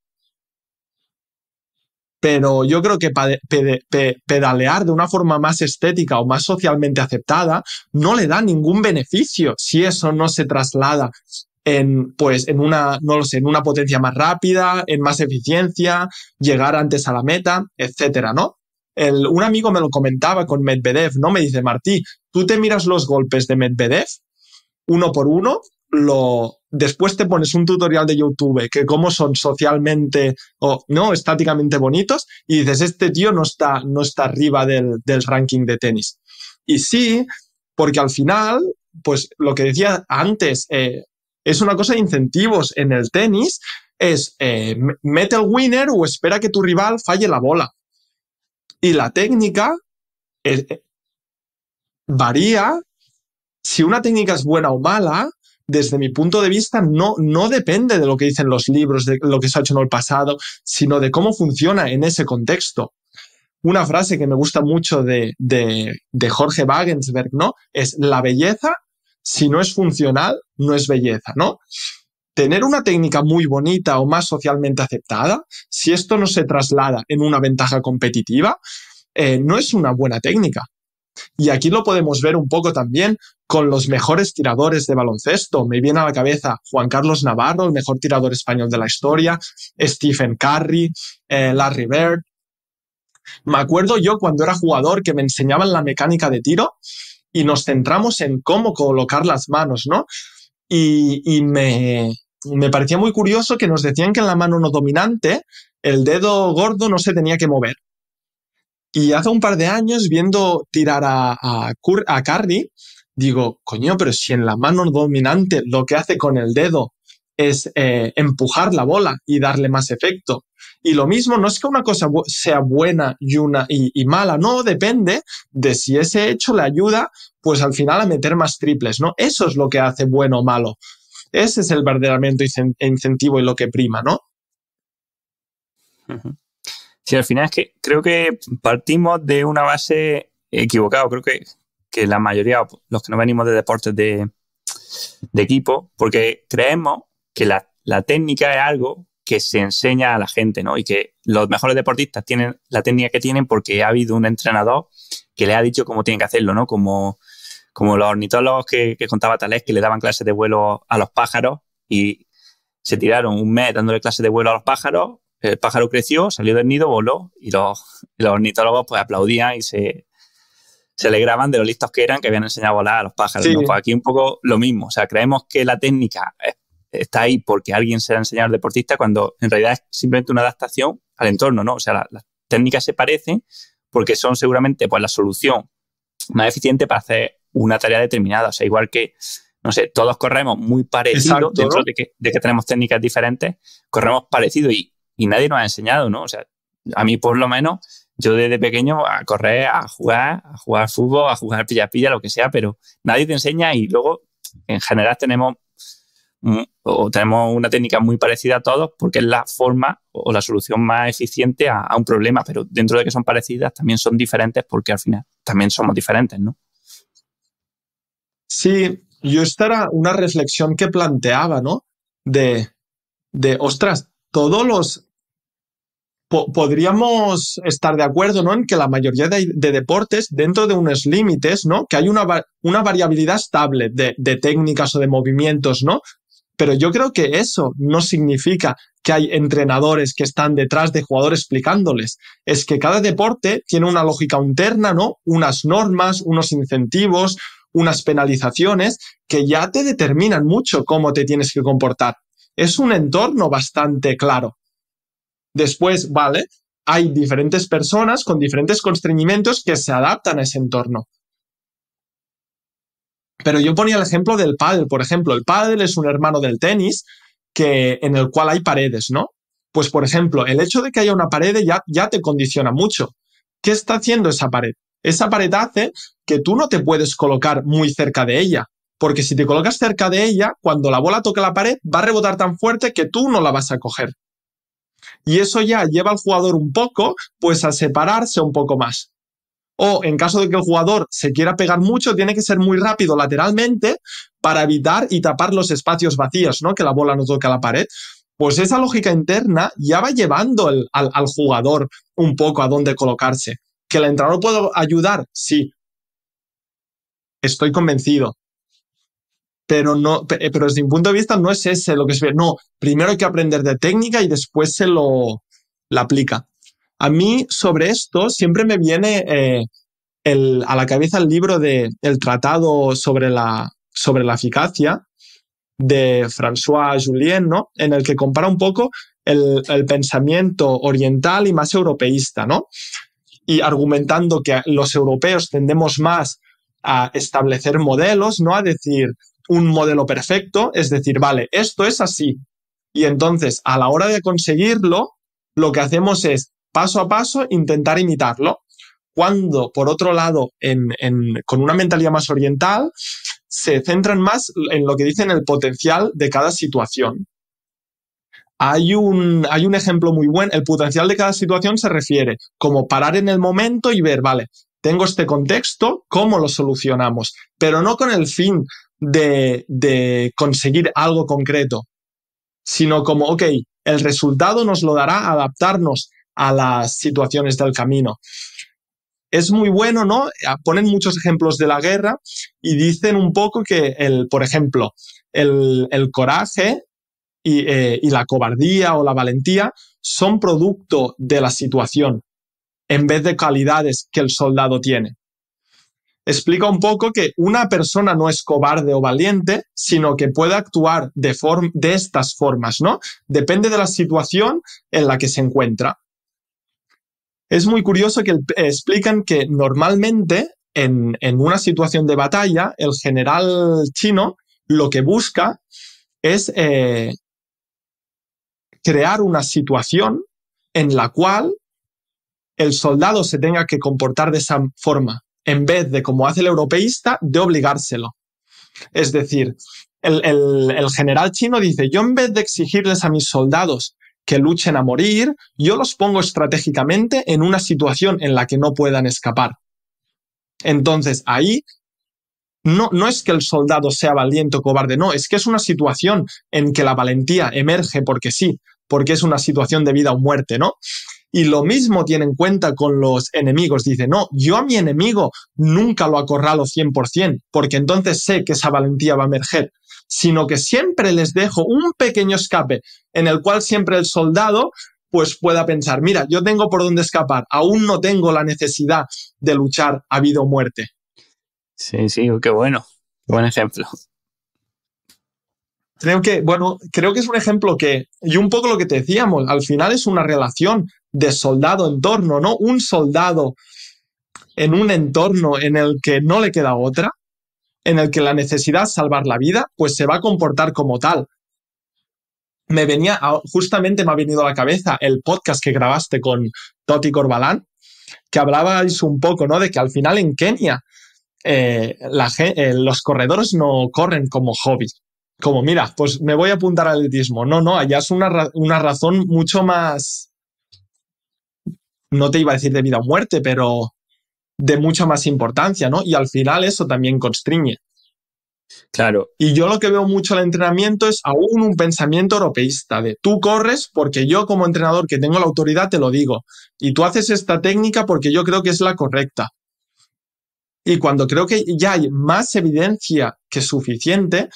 pero yo creo que pedalear de una forma más estética o más socialmente aceptada no le da ningún beneficio si eso no se traslada en, pues, en una, en una potencia más rápida, en más eficiencia, llegar antes a la meta, etcétera, ¿no? un amigo me lo comentaba con Medvedev, ¿no? Me dice, Martí, tú te miras los golpes de Medvedev uno por uno, lo, después te pones un tutorial de YouTube que cómo son socialmente o no estáticamente bonitos y dices, este tío no está, no está arriba del, ranking de tenis. Y sí, porque al final, pues lo que decía antes, eh, es una cosa de incentivos en el tenis, es eh, mete el winner o espera que tu rival falle la bola. Y la técnica eh, varía. Si una técnica es buena o mala, desde mi punto de vista, no, no depende de lo que dicen los libros, de lo que se ha hecho en el pasado, sino de cómo funciona en ese contexto. Una frase que me gusta mucho de, de, de Jorge Wagensberg, ¿no? Es la belleza, si no es funcional, no es belleza, ¿no? tener una técnica muy bonita o más socialmente aceptada, si esto no se traslada en una ventaja competitiva, eh, no es una buena técnica. Y aquí lo podemos ver un poco también con los mejores tiradores de baloncesto. Me viene a la cabeza Juan Carlos Navarro, el mejor tirador español de la historia, Stephen Curry, eh, Larry Bird. Me acuerdo yo cuando era jugador que me enseñaban la mecánica de tiro y nos centramos en cómo colocar las manos, ¿no? Y, me, me parecía muy curioso que nos decían que en la mano no dominante el dedo gordo no se tenía que mover y hace un par de años, viendo tirar a, a, a digo, coño, pero si en la mano dominante lo que hace con el dedo es eh, empujar la bola y darle más efecto. Y lo mismo, no es que una cosa sea buena y, una, y, mala, no, depende de si ese hecho le ayuda, pues al final a meter más triples, ¿no? Eso es lo que hace bueno o malo. Ese es el e incentivo y lo que prima, ¿no? Sí, al final es que creo que partimos de una base equivocada. Creo que, la mayoría, los que no venimos de deportes de, equipo, porque creemos que la, técnica es algo que se enseña a la gente, ¿no? Y que los mejores deportistas tienen la técnica que tienen porque ha habido un entrenador que le ha dicho cómo tienen que hacerlo, ¿no? Como, como los ornitólogos que, que contaba Tales, que le daban clases de vuelo a los pájaros y se tiraron un mes dándole clases de vuelo a los pájaros el pájaro creció, salió del nido, voló y los, los ornitólogos pues aplaudían y se, se alegraban de lo listos que eran que habían enseñado a volar a los pájaros. Pues aquí un poco lo mismo. O sea, creemos que la técnica está ahí porque alguien se ha enseñado al deportista cuando en realidad es simplemente una adaptación al entorno, ¿no? O sea, las técnicas se parecen porque son seguramente pues la solución más eficiente para hacer una tarea determinada. O sea, igual que, no sé, todos corremos muy parecido dentro de que tenemos técnicas diferentes, corremos parecido y y nadie nos ha enseñado, ¿no? O sea, a mí por lo menos, yo desde pequeño a correr, a jugar, a jugar fútbol, a jugar pilla-pilla, lo que sea, pero nadie te enseña y luego en general tenemos o tenemos una técnica muy parecida a todos porque es la forma o la solución más eficiente a, un problema, pero dentro de que son parecidas también son diferentes porque al final también somos diferentes, ¿no? Sí, yo esta era una reflexión que planteaba, ¿no? De, de ostras, todos los... podríamos estar de acuerdo ¿no? en que la mayoría de, deportes, dentro de unos límites, ¿no? que hay una, una variabilidad estable de, de técnicas o de movimientos, ¿no? Pero yo creo que eso no significa que hay entrenadores que están detrás de jugadores explicándoles. Es que cada deporte tiene una lógica interna, ¿no? Unas normas, unos incentivos, unas penalizaciones que ya te determinan mucho cómo te tienes que comportar es un entorno bastante claro. Después, vale, hay diferentes personas con diferentes constreñimientos que se adaptan a ese entorno. Pero yo ponía el ejemplo del padre. por ejemplo. El padre es un hermano del tenis que, en el cual hay paredes, ¿no? Pues, por ejemplo, el hecho de que haya una pared ya, ya te condiciona mucho. ¿Qué está haciendo esa pared? Esa pared hace que tú no te puedes colocar muy cerca de ella, porque si te colocas cerca de ella, cuando la bola toque la pared, va a rebotar tan fuerte que tú no la vas a coger. Y eso ya lleva al jugador un poco, pues a separarse un poco más. O en caso de que el jugador se quiera pegar mucho, tiene que ser muy rápido lateralmente para evitar y tapar los espacios vacíos, ¿no? Que la bola no toque la pared. Pues esa lógica interna ya va llevando al, jugador un poco a dónde colocarse. ¿Que el no puede ayudar? Sí. Estoy convencido pero no, eh, pero desde mi punto de vista no es ese lo que se ve. No, primero hay que aprender de técnica y después se lo la aplica. A mí sobre esto siempre me viene eh, a la cabeza el libro de El Tratado sobre la, sobre la eficacia de François Julien, ¿no? En el que compara un poco el, pensamiento oriental y más europeísta, ¿no? Y argumentando que los europeos tendemos más a establecer modelos, ¿no? A decir, un modelo perfecto, es decir, vale, esto es así. Y entonces, a la hora de conseguirlo, lo que hacemos es, paso a paso, intentar imitarlo. Cuando, por otro lado, en, con una mentalidad más oriental, se centran más en lo que dicen el potencial de cada situación. Hay un, hay un ejemplo muy bueno. El potencial de cada situación se refiere como parar en el momento y ver, vale, tengo este contexto, ¿cómo lo solucionamos? Pero no con el fin de, conseguir algo concreto, sino como, ok, el resultado nos lo dará adaptarnos a las situaciones del camino. Es muy bueno, ¿no? Ah, ponen muchos ejemplos de la guerra y dicen un poco que, el, por ejemplo, el, coraje y, eh, y, la cobardía o la valentía son producto de la situación en vez de calidades que el soldado tiene explica un poco que una persona no es cobarde o valiente, sino que puede actuar de, estas formas, ¿no? Depende de la situación en la que se encuentra. Es muy curioso que explican que normalmente en, una situación de batalla, el general chino lo que busca es eh, crear una situación en la cual el soldado se tenga que comportar de esa forma, en vez de como hace el europeísta, de obligárselo. Es decir, el, general chino dice, yo en vez de exigirles a mis soldados que luchen a morir, yo los pongo estratégicamente en una situación en la que no puedan escapar. Entonces, ahí no, no es que el soldado sea valiente o cobarde, no, es que es una situación en que la valentía emerge porque sí, porque es una situación de vida o muerte, ¿no? Y lo mismo tiene en cuenta con los enemigos. Dice, no, yo a mi enemigo nunca lo acorralo 100%, porque entonces sé que esa valentía va a emerger, sino que siempre les dejo un pequeño escape en el cual siempre el soldado pues pueda pensar, mira, yo tengo por dónde escapar, aún no tengo la necesidad de luchar a vida o muerte. Sí, sí, qué bueno, buen ejemplo. Creo que, bueno, creo que es un ejemplo que, y un poco lo que te decíamos, al final es una relación de soldado-entorno, ¿no? Un soldado en un entorno en el que no le queda otra, en el que la necesidad es salvar la vida, pues se va a comportar como tal. Me venía, justamente me ha venido a la cabeza el podcast que grabaste con Toti Corbalán, que hablabais un poco, ¿no? De que al final en Kenia eh, eh, los corredores no corren como hobby, como, mira, pues me voy a apuntar al atletismo. No, no, allá es una, razón mucho más, no te iba a decir de vida o muerte, pero de mucha más importancia, ¿no? Y al final eso también constriñe. Claro. Y yo lo que veo mucho al entrenamiento es aún un pensamiento europeísta de tú corres porque yo como entrenador que tengo la autoridad te lo digo y tú haces esta técnica porque yo creo que es la correcta. Y cuando creo que ya hay más evidencia que suficiente,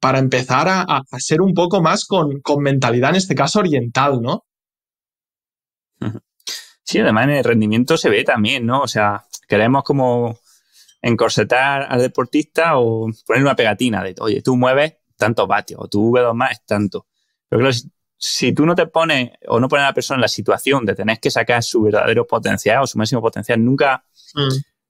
para empezar a, ser un poco más con, mentalidad, en este caso oriental, ¿no? Sí, además en el rendimiento se ve también, ¿no? O sea, queremos como encorsetar al deportista o poner una pegatina de, oye, tú mueves tantos vatios o tú v más tanto. Pero claro, si, tú no te pones o no pones a la persona en la situación de tener que sacar su verdadero potencial o su máximo potencial, nunca, mm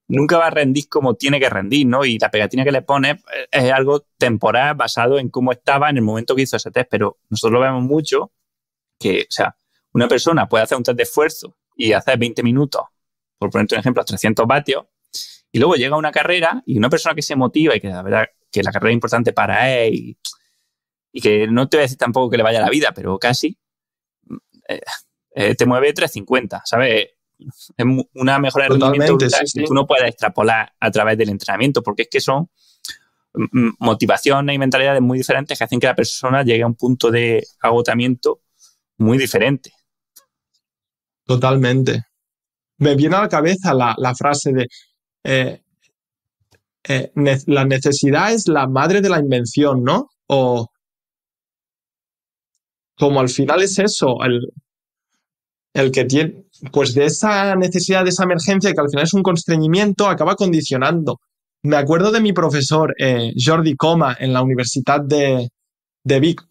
nunca va a rendir como tiene que rendir, ¿no? Y la pegatina que le pones eh, es algo temporal basado en cómo estaba en el momento que hizo ese test, pero nosotros lo vemos mucho que, o sea, una persona puede hacer un test de esfuerzo y hacer 20 minutos, por poner un ejemplo, a 300 vatios, y luego llega una carrera y una persona que se motiva y que la verdad que la carrera es importante para él y, que no te voy a decir tampoco que le vaya la vida, pero casi, eh, eh, te mueve 350, ¿sabes? es una mejora de rendimiento que uno pueda extrapolar a través del entrenamiento, porque es que son mm, mm, motivaciones y mentalidades muy diferentes que hacen que la persona llegue a un punto de agotamiento muy diferente. Totalmente. Me viene a la cabeza la, frase de eh, eh, la necesidad es la madre de la invención, ¿no? O como al final es eso, el, el que tiene, pues de esa necesidad, de esa emergencia, que al final es un constreñimiento, acaba condicionando. Me acuerdo de mi profesor eh, Jordi Coma en la Universidad de, de Vic,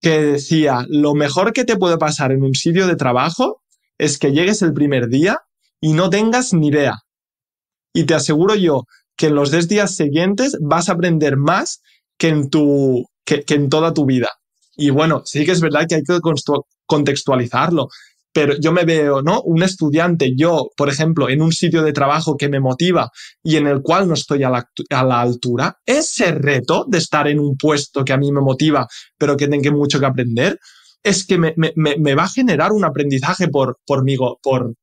que decía, lo mejor que te puede pasar en un sitio de trabajo es que llegues el primer día y no tengas ni idea. Y te aseguro yo que en los 10 días siguientes vas a aprender más que en, tu, que en toda tu vida. Y bueno, sí que es verdad que hay que contextualizarlo pero yo me veo, ¿no? Un estudiante, yo, por ejemplo, en un sitio de trabajo que me motiva y en el cual no estoy a la, altura, ese reto de estar en un puesto que a mí me motiva, pero que tengo mucho que aprender, es que me, me, va a generar un aprendizaje por, por, mí, por,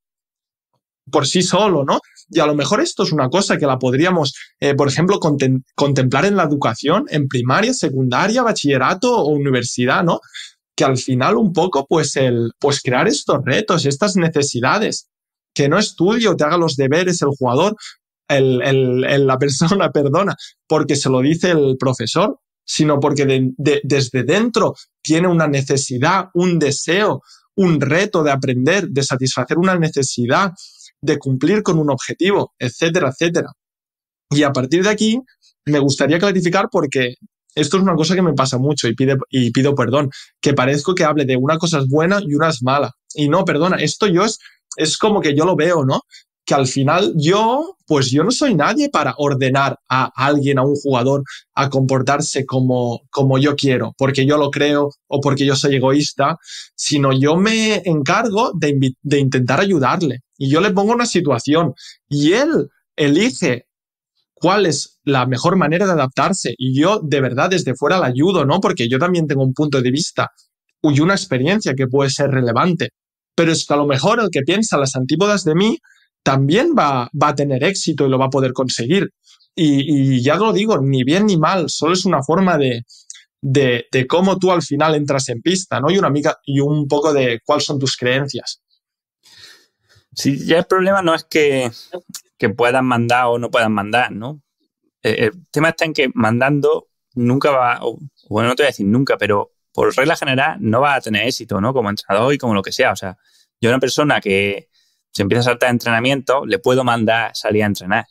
por sí solo, ¿no? Y a lo mejor esto es una cosa que la podríamos, eh, por ejemplo, contemplar en la educación, en primaria, secundaria, bachillerato o universidad, ¿no? que al final un poco pues el pues crear estos retos, estas necesidades, que no estudio tuyo, te haga los deberes el jugador, el, la persona, perdona, porque se lo dice el profesor, sino porque desde dentro tiene una necesidad, un deseo, un reto de aprender, de satisfacer una necesidad, de cumplir con un objetivo, etcétera, etcétera. Y a partir de aquí, me gustaría clarificar porque esto es una cosa que me pasa mucho y, pide, y pido perdón, que parezco que hable de una cosa es buena y una es mala. Y no, perdona, esto yo es, es como que yo lo veo, ¿no? que al final yo, pues yo no soy nadie para ordenar a alguien, a un jugador, a comportarse como, como yo quiero, porque yo lo creo o porque yo soy egoísta, sino yo me encargo de, de intentar ayudarle. Y yo le pongo una situación y él elige cuál es la mejor manera de adaptarse. Y yo de verdad desde fuera la ayudo, ¿no? Porque yo también tengo un punto de vista y una experiencia que puede ser relevante. Pero es que a lo mejor el que piensa las antípodas de mí también va, a tener éxito y lo va a poder conseguir. Y, ya lo digo, ni bien ni mal, solo es una forma de, de, cómo tú al final entras en pista, ¿no? Y una amiga, y un poco de cuáles son tus creencias. Sí, ya el problema no es que que puedan mandar o no puedan mandar, ¿no? Eh, eh, el tema está en que mandando nunca va, bueno, no te voy a decir nunca, pero por regla general no va a tener éxito, ¿no? Como entrenador y como lo que sea. O sea, yo a una persona que se empieza a saltar de entrenamiento, le puedo mandar salir a entrenar.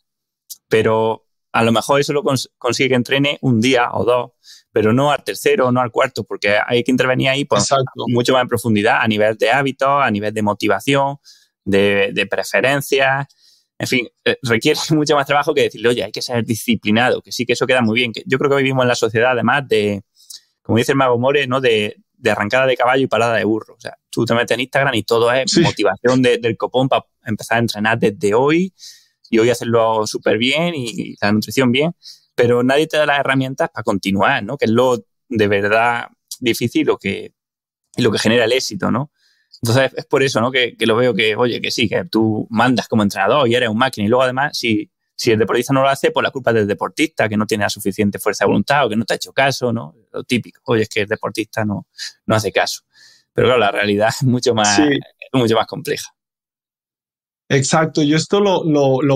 Pero a lo mejor eso lo consigue que entrene un día o dos, pero no al tercero, no al cuarto, porque hay que intervenir ahí pues, con mucho más en profundidad a nivel de hábitos, a nivel de motivación, de, de preferencias, en fin, eh, requiere mucho más trabajo que decirle, oye, hay que ser disciplinado, que sí que eso queda muy bien. Que yo creo que vivimos en la sociedad, además, de, como dice el Mago More, ¿no? De, arrancada de caballo y parada de burro. O sea, tú te metes en Instagram y todo es motivación del copón para empezar a entrenar desde hoy y hoy hacerlo súper bien y, la nutrición bien, pero nadie te da las herramientas para continuar, ¿no? Que es lo de verdad difícil lo que, lo que genera el éxito, ¿no? Entonces es por eso ¿no? que, lo veo que, oye, que sí, que tú mandas como entrenador y eres un máquina y luego además si, si el deportista no lo hace, pues la culpa es del deportista, que no tiene la suficiente fuerza de voluntad o que no te ha hecho caso, ¿no? Lo típico, oye, es que el deportista no, no hace caso. Pero claro, la realidad es mucho más, mucho más compleja. Exacto, y esto lo,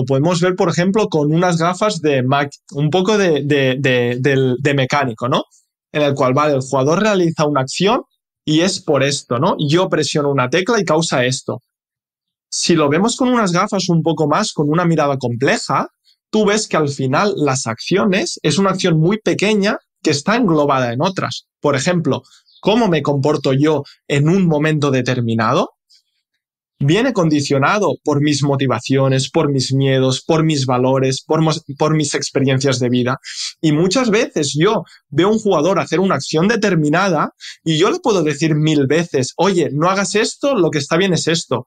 podemos ver, por ejemplo, con unas gafas de Mac, un poco de, de mecánico, ¿no? En el cual, vale, el jugador realiza una acción y es por esto, ¿no? Yo presiono una tecla y causa esto. Si lo vemos con unas gafas un poco más, con una mirada compleja, tú ves que al final las acciones es una acción muy pequeña que está englobada en otras. Por ejemplo, cómo me comporto yo en un momento determinado viene condicionado por mis motivaciones, por mis miedos, por mis valores, por, mis experiencias de vida. Y muchas veces yo veo un jugador hacer una acción determinada y yo le puedo decir mil veces, oye, no hagas esto, lo que está bien es esto,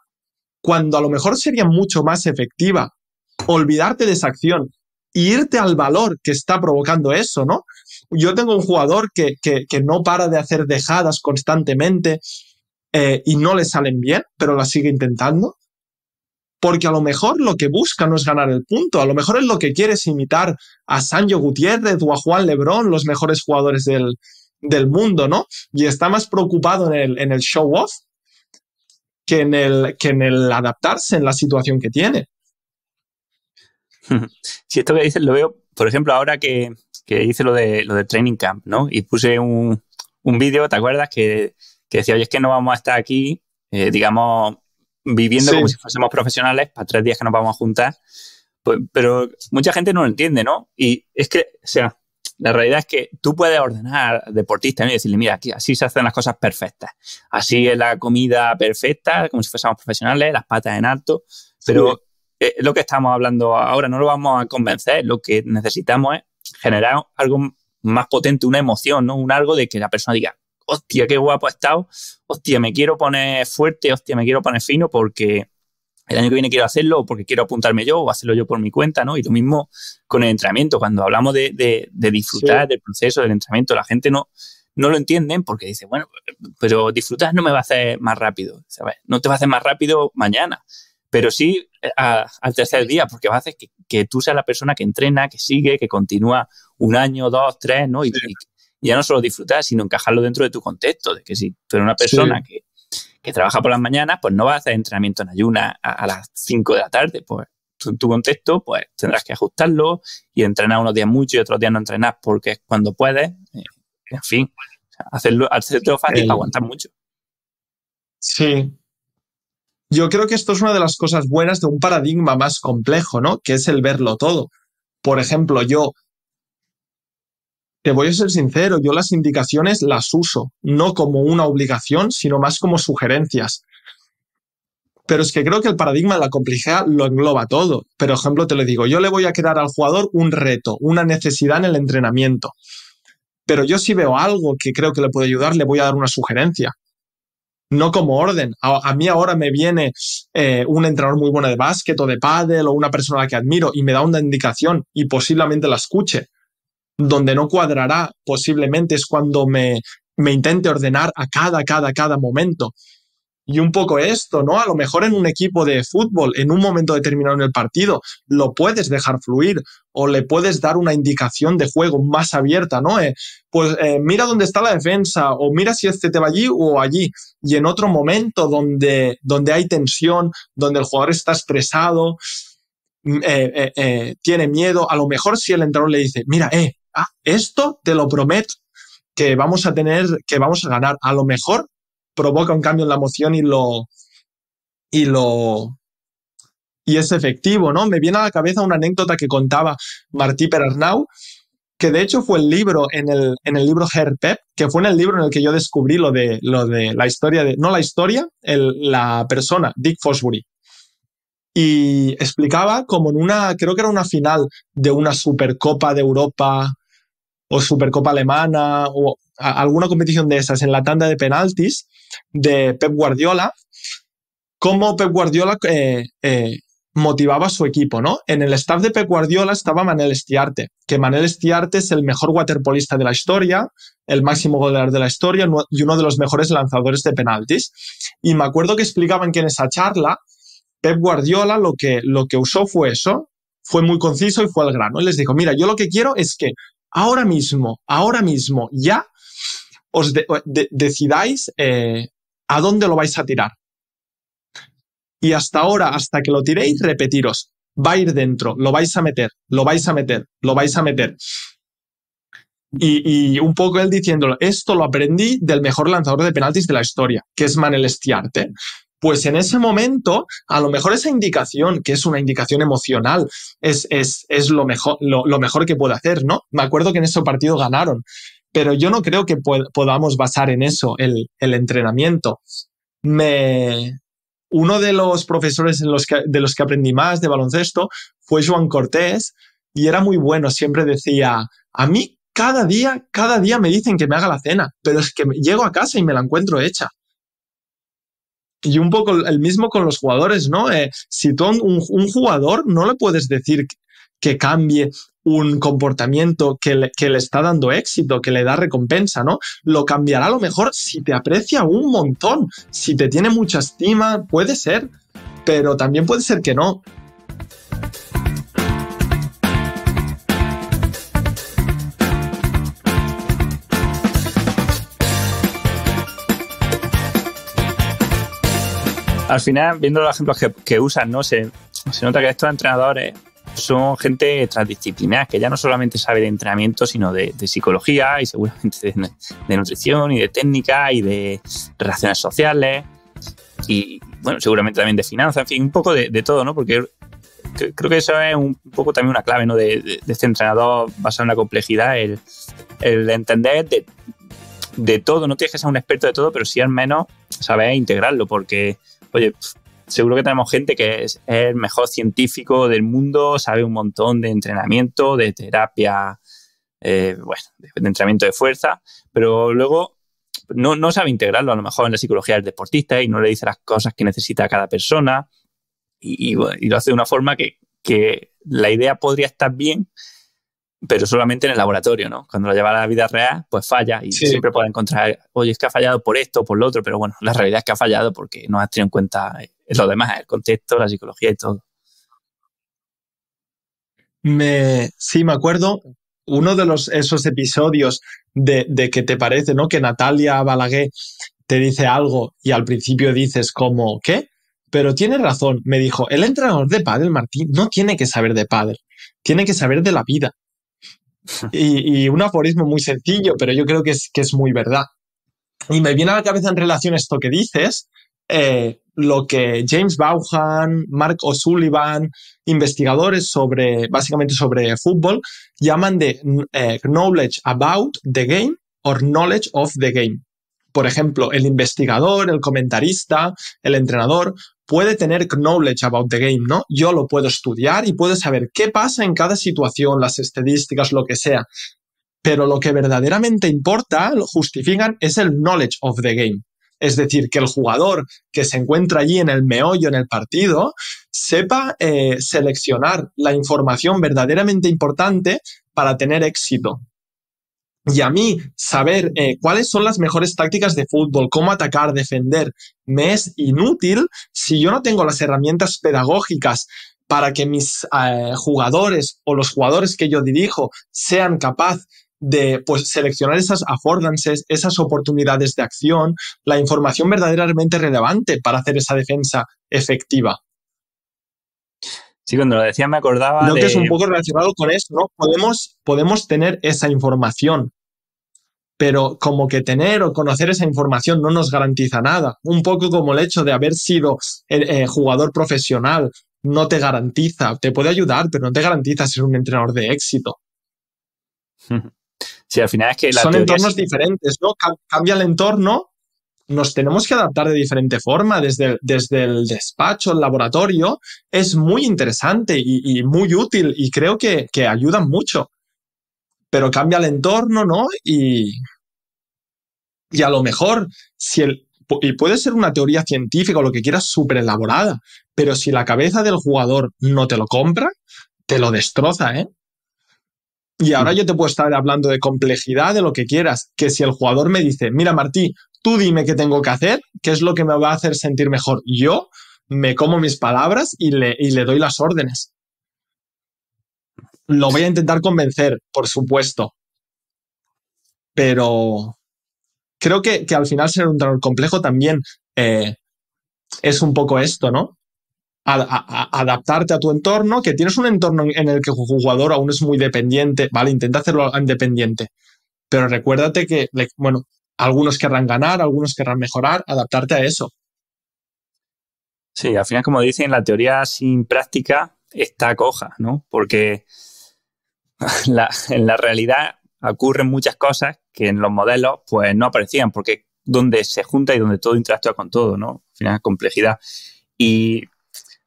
cuando a lo mejor sería mucho más efectiva olvidarte de esa acción y e irte al valor que está provocando eso, ¿no? Yo tengo un jugador que no para de hacer dejadas constantemente, eh, y no le salen bien, pero la sigue intentando. Porque a lo mejor lo que busca no es ganar el punto, a lo mejor es lo que quiere es imitar a Sancho Gutiérrez o a Juan Lebrón, los mejores jugadores del, mundo, ¿no? Y está más preocupado en el, en el show off que en el, que en el adaptarse en la situación que tiene. Si esto que dices lo veo, por ejemplo, ahora que, hice lo de, lo de Training Camp, ¿no? Y puse un, un vídeo, ¿te acuerdas? Que que decía, oye, es que no vamos a estar aquí, eh, digamos, viviendo como si fuésemos profesionales para tres días que nos vamos a juntar. Pues, pero mucha gente no lo entiende, ¿no? Y es que, o sea, la realidad es que tú puedes ordenar deportistas deportista y decirle, mira, aquí así se hacen las cosas perfectas. Así es la comida perfecta, como si fuésemos profesionales, las patas en alto. Pero eh, lo que estamos hablando ahora, no lo vamos a convencer. Lo que necesitamos es generar algo más potente, una emoción, ¿no? Un algo de que la persona diga, hostia, qué guapo ha estado, hostia, me quiero poner fuerte, hostia, me quiero poner fino porque el año que viene quiero hacerlo o porque quiero apuntarme yo o hacerlo yo por mi cuenta, ¿no? Y lo mismo con el entrenamiento, cuando hablamos de, disfrutar del proceso del entrenamiento, la gente no, no lo entienden porque dice, bueno, pero disfrutar no me va a hacer más rápido, ¿sabes? No te va a hacer más rápido mañana, pero sí eh, al tercer día, porque va a hacer que, tú seas la persona que entrena, que sigue, que continúa un año, dos, tres, ¿no? y ya no solo disfrutar, sino encajarlo dentro de tu contexto, de que si tú eres una persona que, trabaja por las mañanas, pues no vas a hacer entrenamiento en ayuna a, las 5 de la tarde, pues en tu contexto, pues tendrás que ajustarlo y entrenar unos días mucho y otros días no entrenar porque es cuando puedes. Eh, en fin, hacerlo, hacerlo fácil para aguantar mucho. Sí. Yo creo que esto es una de las cosas buenas de un paradigma más complejo, ¿no? Que es el verlo todo. Por ejemplo, yo te voy a ser sincero, yo las indicaciones las uso, no como una obligación, sino más como sugerencias. Pero es que creo que el paradigma de la complejidad lo engloba todo. Pero ejemplo, te lo digo, yo le voy a quedar al jugador un reto, una necesidad en el entrenamiento. Pero yo si veo algo que creo que le puede ayudar, le voy a dar una sugerencia. No como orden. A, mí ahora me viene eh, un entrenador muy bueno de básquet o de pádel o una persona la que admiro y me da una indicación y posiblemente la escuche donde no cuadrará posiblemente es cuando me, me intente ordenar a cada, cada, cada momento. Y un poco esto, ¿no? A lo mejor en un equipo de fútbol, en un momento determinado en el partido, lo puedes dejar fluir o le puedes dar una indicación de juego más abierta, ¿no? Eh, pues eh, mira dónde está la defensa o mira si este te va allí o allí. Y en otro momento donde, donde hay tensión, donde el jugador está expresado, mm, eh, tiene miedo, a lo mejor si el entrenador le dice, mira, eh, Ah, esto te lo prometo que vamos a tener, que vamos a ganar. A lo mejor provoca un cambio en la emoción y lo, y lo, y es efectivo, ¿no? Me viene a la cabeza una anécdota que contaba Martí Perarnau, que de hecho fue el libro en el, en el libro Herpep, que fue en el libro en el que yo descubrí lo de, lo de la historia de, no la historia, la persona, Dick Fosbury. Y explicaba como en una, creo que era una final de una Supercopa de Europa o Supercopa Alemana o alguna competición de esas en la tanda de penaltis de Pep Guardiola, cómo Pep Guardiola eh, eh, motivaba a su equipo, ¿no? En el staff de Pep Guardiola estaba Manel Estiarte, que Manel Estiarte es el mejor waterpolista de la historia, el máximo goleador de la historia y uno de los mejores lanzadores de penaltis. Y me acuerdo que explicaban que en esa charla Pep Guardiola lo que, lo que usó fue eso, fue muy conciso y fue al grano. Y les dijo, mira, yo lo que quiero es que ahora mismo, ahora mismo, ya, os decidáis eh, a dónde lo vais a tirar. Y hasta ahora, hasta que lo tiréis, repetiros, va a ir dentro, lo vais a meter, lo vais a meter, lo vais a meter. Y, y un poco él diciéndolo, esto lo aprendí del mejor lanzador de penaltis de la historia, que es Manel Estiarte pues en ese momento, a lo mejor esa indicación, que es una indicación emocional, es, lo, mejor, lo, mejor que puede hacer, ¿no? Me acuerdo que en ese partido ganaron, pero yo no creo que podamos basar en eso el, entrenamiento. Me, uno de los profesores en los de los que aprendí más de baloncesto fue Juan Cortés y era muy bueno, siempre decía, a mí cada día, cada día me dicen que me haga la cena, pero es que llego a casa y me la encuentro hecha y un poco el mismo con los jugadores, ¿no? Eh, si tú un, un, jugador no le puedes decir que cambie un comportamiento que le, que le, está dando éxito, que le da recompensa, ¿no? Lo cambiará a lo mejor si te aprecia un montón, si te tiene mucha estima, puede ser, pero también puede ser que no. al final, viendo los ejemplos que, usan, ¿no? Se, se nota que estos entrenadores son gente transdisciplinar, que ya no solamente sabe de entrenamiento, sino de, psicología y seguramente de, nutrición y de técnica y de relaciones sociales y, bueno, seguramente también de finanzas, en fin, un poco de, todo, ¿no? Porque creo que eso es un poco también una clave, ¿no? De, este entrenador basado en la complejidad, el, el entender de, todo, no tienes que ser un experto de todo, pero sí al menos saber integrarlo, porque oye, pues, seguro que tenemos gente que es, el mejor científico del mundo, sabe un montón de entrenamiento, de terapia, eh, bueno, de, entrenamiento de fuerza, pero luego no, no sabe integrarlo a lo mejor en la psicología del deportista y no le dice las cosas que necesita cada persona y, lo hace de una forma que, que la idea podría estar bien, pero solamente en el laboratorio, ¿no? Cuando lo lleva a la vida real, pues falla y siempre puede encontrar, oye, es que ha fallado por esto, o por lo otro, pero bueno, la realidad es que ha fallado porque no has tenido en cuenta eh, lo demás, el contexto, la psicología y todo. sí, me acuerdo uno de los, esos episodios de, que te parece, ¿no? Que Natalia Balaguer te dice algo y al principio dices como, ¿qué? Pero tiene razón, me dijo, el entrenador de padre, Martín, no tiene que saber de padre, tiene que saber de la vida. y, un aforismo muy sencillo, pero yo creo que es, muy verdad. Y me viene a la cabeza en relación a esto que dices, eh, lo que James Bauhan, Mark O'Sullivan, investigadores sobre, básicamente sobre fútbol, llaman de eh, knowledge about the game or knowledge of the game. Por ejemplo, el investigador, el comentarista, el entrenador puede tener knowledge about the game, ¿no? Yo lo puedo estudiar y puedo saber qué pasa en cada situación, las estadísticas, lo que sea. Pero lo que verdaderamente importa, lo justifican, es el knowledge of the game. Es decir, que el jugador que se encuentra allí en el meollo, en el partido, sepa eh, seleccionar la información verdaderamente importante para tener éxito. Y a mí saber eh, cuáles son las mejores tácticas de fútbol, cómo atacar, defender, me es inútil si yo no tengo las herramientas pedagógicas para que mis eh, jugadores o los jugadores que yo dirijo sean capaces de pues, seleccionar esas affordances, esas oportunidades de acción, la información verdaderamente relevante para hacer esa defensa efectiva. Sí, cuando lo decía me acordaba. No que es un poco relacionado con eso, ¿no? Podemos, tener esa información, pero como que tener o conocer esa información no nos garantiza nada. Un poco como el hecho de haber sido eh, eh, jugador profesional no te garantiza, te puede ayudar, pero no te garantiza ser un entrenador de éxito. Sí, al final es que la Son entornos diferentes, ¿no? Cambia el entorno nos tenemos que adaptar de diferente forma desde el, desde el despacho, el laboratorio, es muy interesante y, muy útil y creo que, que, ayuda mucho. Pero cambia el entorno, ¿no? Y, y a lo mejor, si el, y puede ser una teoría científica o lo que quieras súper elaborada, pero si la cabeza del jugador no te lo compra, te lo destroza, ¿eh? Y ahora mm. yo te puedo estar hablando de complejidad, de lo que quieras, que si el jugador me dice, mira Martí, tú dime qué tengo que hacer, qué es lo que me va a hacer sentir mejor. Yo me como mis palabras y le, le doy las órdenes. Lo voy a intentar convencer, por supuesto. Pero creo que, al final ser un entrenador complejo también eh, es un poco esto, ¿no? adaptarte a tu entorno, que tienes un entorno en el que el jugador aún es muy dependiente, ¿vale? Intenta hacerlo independiente. Pero recuérdate que, bueno, algunos querrán ganar, algunos querrán mejorar, adaptarte a eso. Sí, al final, como dicen, la teoría sin práctica está coja, ¿no? Porque en la realidad ocurren muchas cosas que en los modelos pues no aparecían, porque donde se junta y donde todo interactúa con todo, ¿no? Al final, complejidad. Y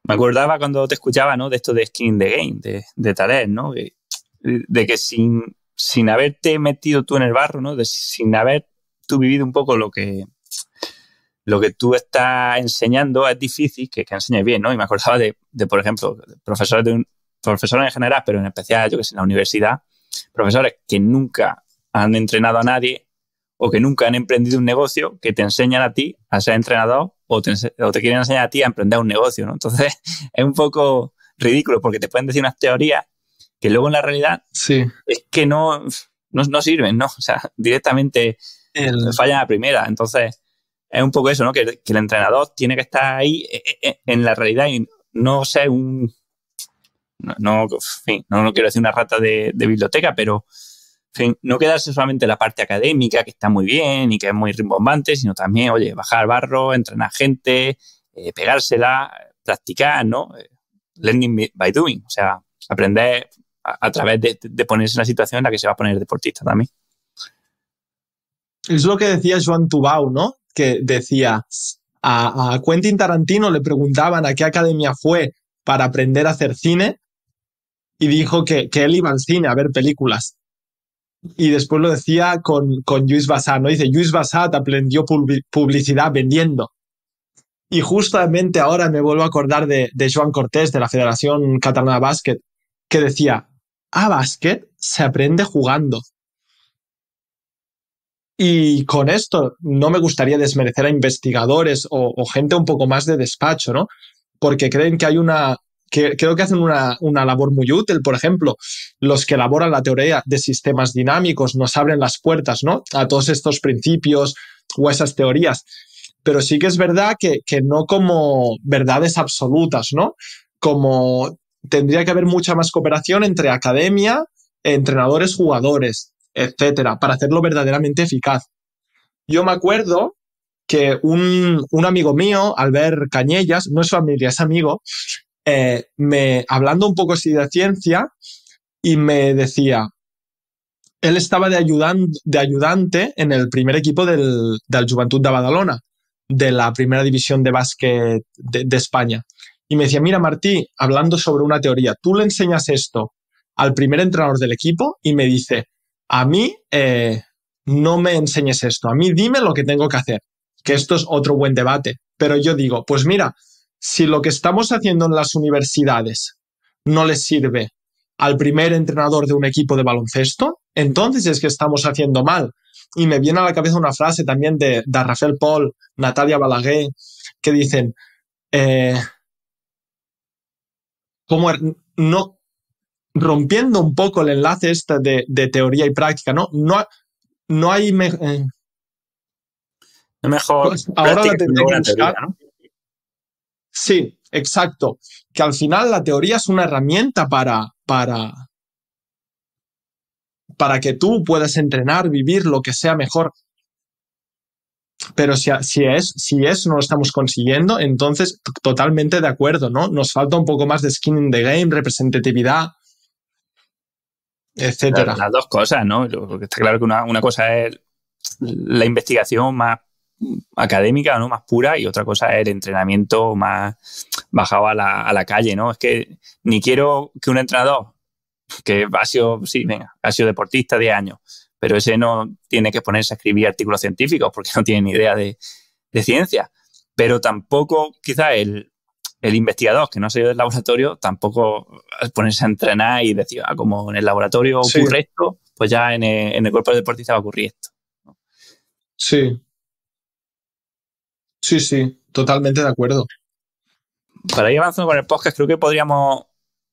me acordaba cuando te escuchaba, ¿no? De esto de skin the game, de, de ¿no? De, que sin, sin haberte metido tú en el barro, ¿no? De, sin haber tú vivido un poco lo que lo que tú estás enseñando es difícil que, que enseñes bien, ¿no? Y me acordaba de, por ejemplo, profesores de un, profesores en general, pero en especial, yo que sé, en la universidad, profesores que nunca han entrenado a nadie o que nunca han emprendido un negocio, que te enseñan a ti a ser entrenador o te, quieren enseñar a ti a emprender un negocio, ¿no? Entonces, es un poco ridículo porque te pueden decir unas teorías que luego en la realidad sí. es que no, no sirven, ¿no? O sea, directamente falla la primera. Entonces, es un poco eso, ¿no? Que, el entrenador tiene que estar ahí eh, eh, eh, en la realidad y no ser un. No, no, no, quiero decir una rata de, biblioteca, pero no quedarse solamente en la parte académica, que está muy bien y que es muy rimbombante, sino también, oye, bajar barro, entrenar gente, pegársela, practicar, ¿no? Learning by doing, o sea, aprender a, través de, de ponerse en la situación en la que se va a poner el deportista también. Es lo que decía Joan Tubau, ¿no? Que decía, a, a Quentin Tarantino le preguntaban a qué academia fue para aprender a hacer cine y dijo que, que él iba al cine a ver películas. Y después lo decía con, con Luis Bassat, ¿no? Dice, Luis Bassat aprendió publicidad vendiendo. Y justamente ahora me vuelvo a acordar de, de Joan Cortés, de la Federación Catalana de Básquet, que decía, a básquet se aprende jugando. Y con esto no me gustaría desmerecer a investigadores o, gente un poco más de despacho, ¿no? Porque creen que hay una, creo que hacen una, labor muy útil. Por ejemplo, los que elaboran la teoría de sistemas dinámicos nos abren las puertas ¿no? a todos estos principios o a esas teorías. Pero sí que es verdad que, que, no como verdades absolutas, ¿no? Como tendría que haber mucha más cooperación entre academia, entrenadores, jugadores etcétera, para hacerlo verdaderamente eficaz. Yo me acuerdo que un, amigo mío, Albert Cañellas, no es familia, es amigo, eh, me, hablando un poco así de ciencia, y me decía, él estaba de, ayudante en el primer equipo del, del Juventud de Badalona, de la primera división de básquet de España. Y me decía, mira Martí, hablando sobre una teoría, tú le enseñas esto al primer entrenador del equipo y me dice, a mí eh, no me enseñes esto, a mí dime lo que tengo que hacer, que esto es otro buen debate. Pero yo digo, pues mira, si lo que estamos haciendo en las universidades no les sirve al primer entrenador de un equipo de baloncesto, entonces es que estamos haciendo mal. Y me viene a la cabeza una frase también de, de Rafael Paul, Natalia Balaguer, que dicen, eh, ¿Cómo...? como er-? no rompiendo un poco el enlace este de, teoría y práctica, ¿no? No, no hay... Eh, mejor... Pues, ahora la teoría, Sí, exacto. Que al final la teoría es una herramienta para, para, para que tú puedas entrenar, vivir lo que sea mejor. Pero si, es, si eso no lo estamos consiguiendo, entonces totalmente de acuerdo, ¿no? Nos falta un poco más de skin in the game, representatividad, las, dos cosas, ¿no? Porque está claro que una, cosa es la investigación más académica, ¿no? Más pura y otra cosa es el entrenamiento más bajado a la, calle, ¿no? Es que ni quiero que un entrenador que ha sido, sí, venga, ha sido deportista de años, pero ese no tiene que ponerse a escribir artículos científicos porque no tiene ni idea de, de ciencia. Pero tampoco quizá el, el investigador que no ha salido del laboratorio tampoco ponerse a entrenar y decir, ah, como en el laboratorio ocurre esto, pues ya en el, cuerpo deportista va a ocurrir esto. Sí. Sí, sí, totalmente de acuerdo. Para ir avanzando con el podcast, creo que podríamos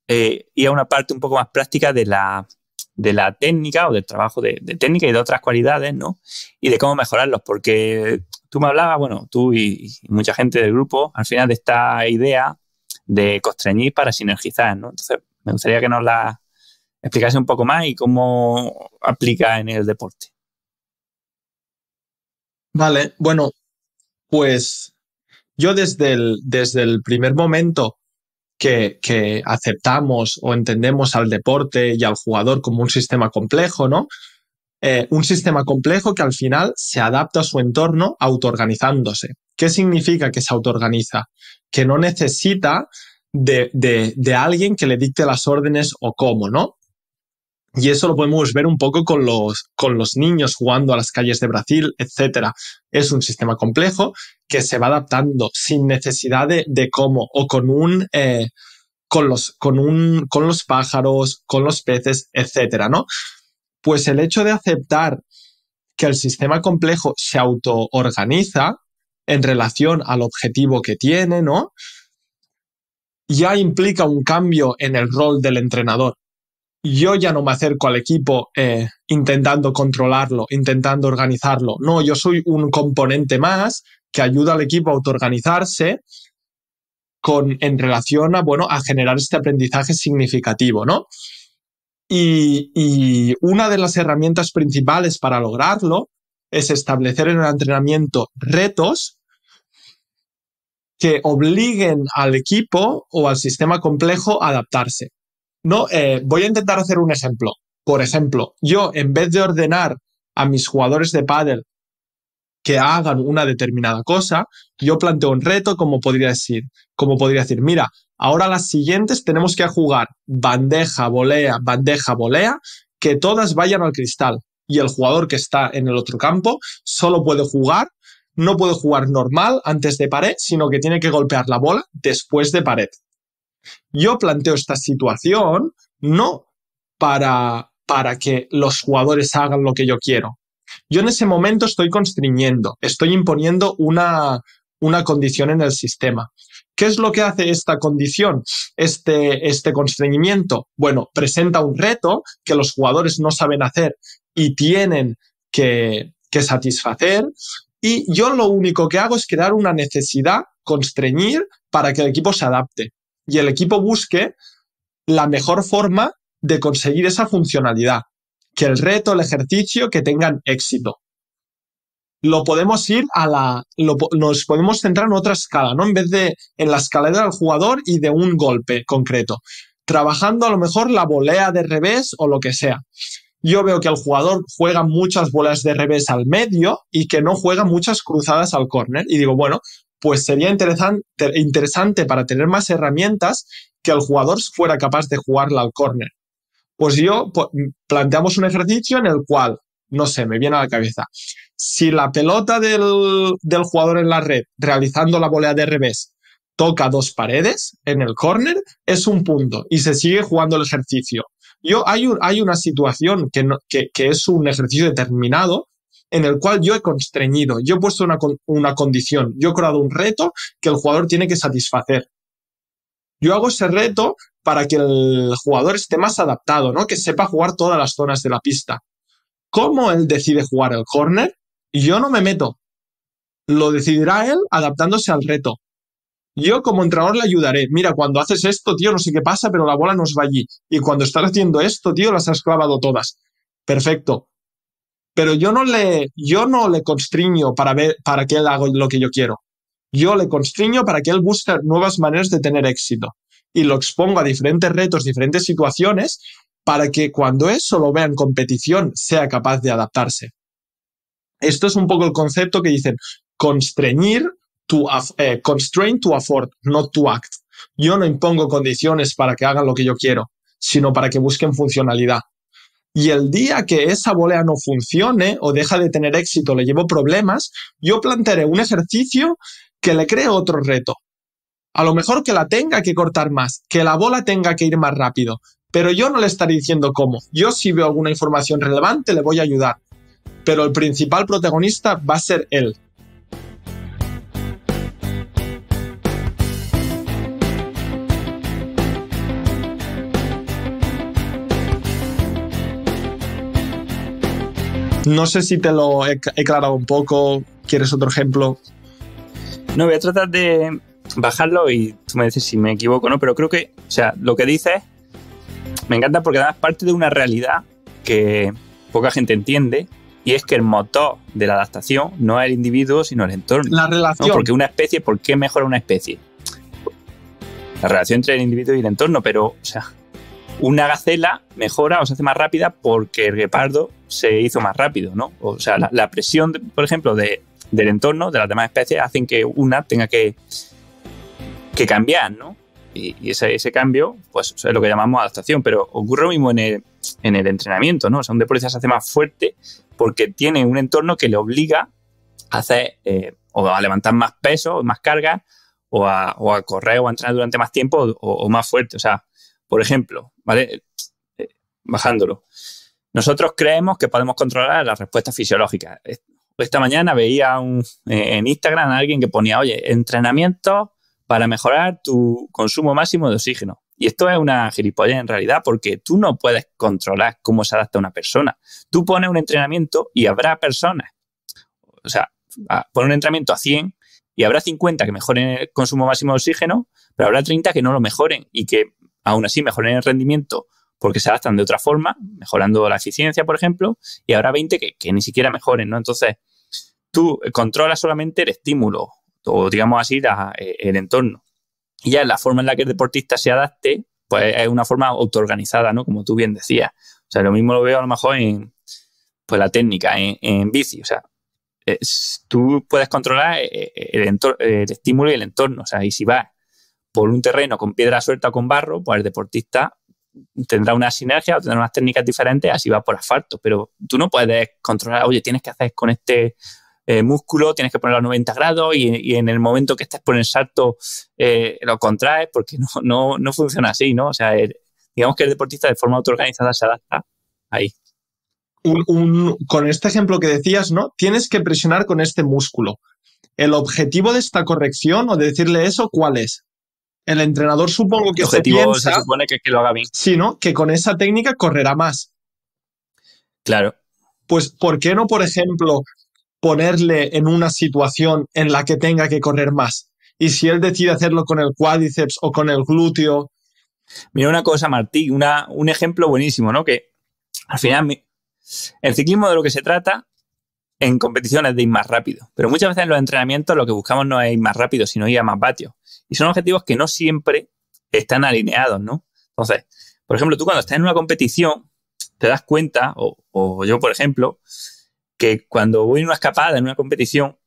eh, ir a una parte un poco más práctica de la, de la técnica o del trabajo de técnica y de otras cualidades, ¿no? Y de cómo mejorarlos, porque tú me hablabas, bueno, tú y, mucha gente del grupo, al final de esta idea de constreñir para sinergizar, ¿no? Entonces, me gustaría que nos la explicase un poco más y cómo aplica en el deporte. Vale, bueno, pues yo desde el, desde el primer momento que, aceptamos o entendemos al deporte y al jugador como un sistema complejo, ¿no? Eh, un sistema complejo que al final se adapta a su entorno autoorganizándose. ¿Qué significa que se autoorganiza? Que no necesita de, alguien que le dicte las órdenes o cómo, ¿no? Y eso lo podemos ver un poco con los, con los niños jugando a las calles de Brasil, etc. Es un sistema complejo que se va adaptando sin necesidad de, cómo o con un... Eh, con los, con, con los pájaros, con los peces, etcétera, ¿no? Pues el hecho de aceptar que el sistema complejo se autoorganiza en relación al objetivo que tiene, ¿no? Ya implica un cambio en el rol del entrenador. Yo ya no me acerco al equipo eh, intentando controlarlo, intentando organizarlo. No, yo soy un componente más que ayuda al equipo a autoorganizarse con, en relación a, bueno, a generar este aprendizaje significativo, ¿no? Y, una de las herramientas principales para lograrlo es establecer en el entrenamiento retos que obliguen al equipo o al sistema complejo a adaptarse. No, eh, voy a intentar hacer un ejemplo. Por ejemplo, yo en vez de ordenar a mis jugadores de pádel que hagan una determinada cosa, yo planteo un reto como podría decir, como podría decir, mira, ahora las siguientes tenemos que jugar bandeja, volea, bandeja, volea, que todas vayan al cristal y el jugador que está en el otro campo solo puede jugar, no puede jugar normal antes de pared, sino que tiene que golpear la bola después de pared. Yo planteo esta situación no para para que los jugadores hagan lo que yo quiero, yo en ese momento estoy constriñendo, estoy imponiendo una, condición en el sistema. ¿Qué es lo que hace esta condición, este, este constreñimiento? Bueno, presenta un reto que los jugadores no saben hacer y tienen que, que satisfacer. Y yo lo único que hago es crear una necesidad, constreñir, para que el equipo se adapte y el equipo busque la mejor forma de conseguir esa funcionalidad que el reto, el ejercicio, que tengan éxito. Lo podemos ir a la, nos podemos centrar en otra escala, ¿no? En vez de en la escalera del jugador y de un golpe concreto. Trabajando a lo mejor la volea de revés o lo que sea. Yo veo que el jugador juega muchas bolas de revés al medio y que no juega muchas cruzadas al córner. Y digo, bueno, pues sería interesante, interesante para tener más herramientas que el jugador fuera capaz de jugarla al córner. Pues yo pues, mm, planteamos un ejercicio en el cual, no sé, me viene a la cabeza, si la pelota del, jugador en la red, realizando la volea de revés, toca dos paredes en el corner, es un punto y se sigue jugando el ejercicio. Yo, hay, hay una situación que, es un ejercicio determinado en el cual yo he constreñido, yo he puesto una, una condición, yo he creado un reto que el jugador tiene que satisfacer. Yo hago ese reto para que el jugador esté más adaptado, ¿no? Que sepa jugar todas las zonas de la pista. ¿Cómo él decide jugar el corner? Yo no me meto. Lo decidirá él adaptándose al reto. Yo como entrenador le ayudaré. Mira, cuando haces esto, tío, no sé qué pasa, pero la bola nos va allí. Y cuando estás haciendo esto, tío, las has clavado todas. Perfecto. Pero yo no le, yo no le constriño para ver, para que él haga lo que yo quiero. Yo le constriño para que él busque nuevas maneras de tener éxito y lo expongo a diferentes retos, diferentes situaciones, para que cuando eso lo vean competición sea capaz de adaptarse. Esto es un poco el concepto que dicen eh, constrain to afford, not to act. Yo no impongo condiciones para que hagan lo que yo quiero, sino para que busquen funcionalidad. Y el día que esa volea no funcione o deja de tener éxito, le llevo problemas, yo plantearé un ejercicio que le cree otro reto. A lo mejor que la tenga que cortar más, que la bola tenga que ir más rápido, pero yo no le estaré diciendo cómo. Yo si veo alguna información relevante le voy a ayudar, pero el principal protagonista va a ser él. No sé si te lo he, aclarado un poco. ¿Quieres otro ejemplo? No, voy a tratar de, bajarlo y tú me dices si me equivoco, ¿no? Pero creo que, o sea, lo que dices me encanta porque da parte de una realidad que poca gente entiende y es que el motor de la adaptación no es el individuo, sino el entorno. La relación. Porque una especie, ¿por qué mejora una especie? La relación entre el individuo y el entorno, pero, o sea, una gacela mejora o se hace más rápida porque el guepardo se hizo más rápido, ¿no? O sea, la, presión, por ejemplo, del entorno, de las demás especies, hacen que una tenga que que cambian, ¿no? Y, ese, cambio, pues es lo que llamamos adaptación, pero ocurre lo mismo en el, entrenamiento, ¿no? O sea, un deportista se hace más fuerte porque tiene un entorno que le obliga a hacer eh, o a levantar más peso, más carga, o a, correr o a entrenar durante más tiempo o, más fuerte. O sea, por ejemplo, ¿vale? Eh, bajándolo. Nosotros creemos que podemos controlar las respuestas fisiológicas. Esta mañana veía en Instagram a alguien que ponía, oye, entrenamiento para mejorar tu consumo máximo de oxígeno. Y esto es una gilipollez en realidad porque tú no puedes controlar cómo se adapta una persona. Tú pones un entrenamiento y habrá personas. O sea, pones un entrenamiento a 100 y habrá 50 que mejoren el consumo máximo de oxígeno, pero habrá 30 que no lo mejoren y que aún así mejoren el rendimiento porque se adaptan de otra forma, mejorando la eficiencia, por ejemplo, y habrá 20 que, que ni siquiera mejoren, ¿no? Entonces, tú controlas solamente el estímulo o digamos así, eh, el entorno. Y ya la forma en la que el deportista se adapte, pues es una forma autoorganizada, ¿no? Como tú bien decías. O sea, lo mismo lo veo a lo mejor en pues, la técnica, en, bici. O sea, tú puedes controlar eh, eh, el, el estímulo y el entorno. O sea, y si vas por un terreno con piedra suelta o con barro, pues el deportista tendrá una sinergia o tendrá unas técnicas diferentes así va por asfalto, pero tú no puedes controlar, oye, tienes que hacer con este eh, músculo, tienes que ponerlo a 90 grados y, en el momento que estés por el salto eh, lo contraes porque no, funciona así, ¿no? O sea, eh, digamos que el deportista de forma autoorganizada se adapta ahí. con este ejemplo que decías, ¿no? Tienes que presionar con este músculo. ¿El objetivo de esta corrección o de decirle eso cuál es? El entrenador supongo que el objetivo se, supone que, lo haga bien. sino Que con esa técnica correrá más. Claro. Pues, ¿por qué no, por ejemplo, ponerle en una situación en la que tenga que correr más. Y si él decide hacerlo con el cuádriceps o con el glúteo. Mira una cosa, Martí, una, un ejemplo buenísimo, ¿no? Que al final el ciclismo de lo que se trata en competiciones de ir más rápido. Pero muchas veces en los entrenamientos lo que buscamos no es ir más rápido, sino ir a más vatios. Y son objetivos que no siempre están alineados, ¿no? Entonces, por ejemplo, tú cuando estás en una competición, te das cuenta, o yo, por ejemplo, que cuando voy en una escapada, en una competición,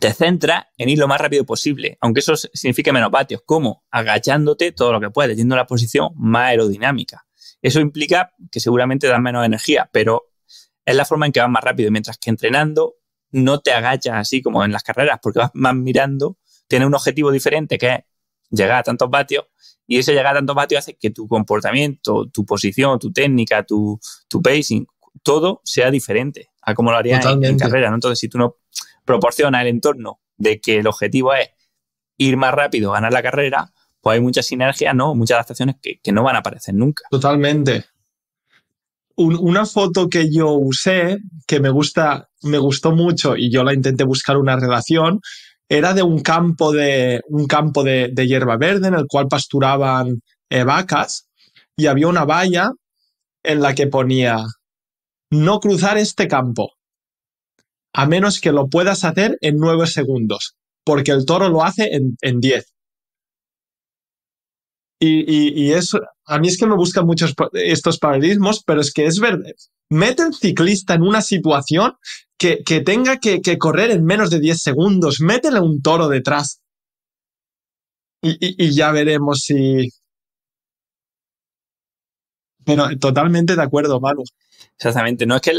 te centra en ir lo más rápido posible, aunque eso signifique menos vatios. ¿Cómo? Agachándote todo lo que puedes, yendo a la posición más aerodinámica. Eso implica que seguramente das menos energía, pero es la forma en que vas más rápido, mientras que entrenando no te agachas así como en las carreras, porque vas más mirando, tienes un objetivo diferente que es llegar a tantos vatios, y ese llegar a tantos vatios hace que tu comportamiento, tu posición, tu técnica, tu, tu pacing, todo sea diferente a lo haría en, carrera. ¿no? Entonces, si tú no proporcionas el entorno de que el objetivo es ir más rápido, ganar la carrera, pues hay muchas sinergias, ¿no? Muchas adaptaciones que, no van a aparecer nunca. Totalmente. una foto que yo usé, que me gusta, me gustó mucho, y yo la intenté buscar una relación, era de un campo de, un campo de, hierba verde en el cual pasturaban eh, vacas, y había una valla en la que ponía no cruzar este campo, a menos que lo puedas hacer en nueve segundos, porque el toro lo hace en, diez. Y, eso, a mí es que me buscan muchos estos paralelismos, pero es que es verde Mete el ciclista en una situación que, tenga que, correr en menos de 10 segundos, métele un toro detrás. y ya veremos si, pero totalmente de acuerdo, Manu. Exactamente. No es que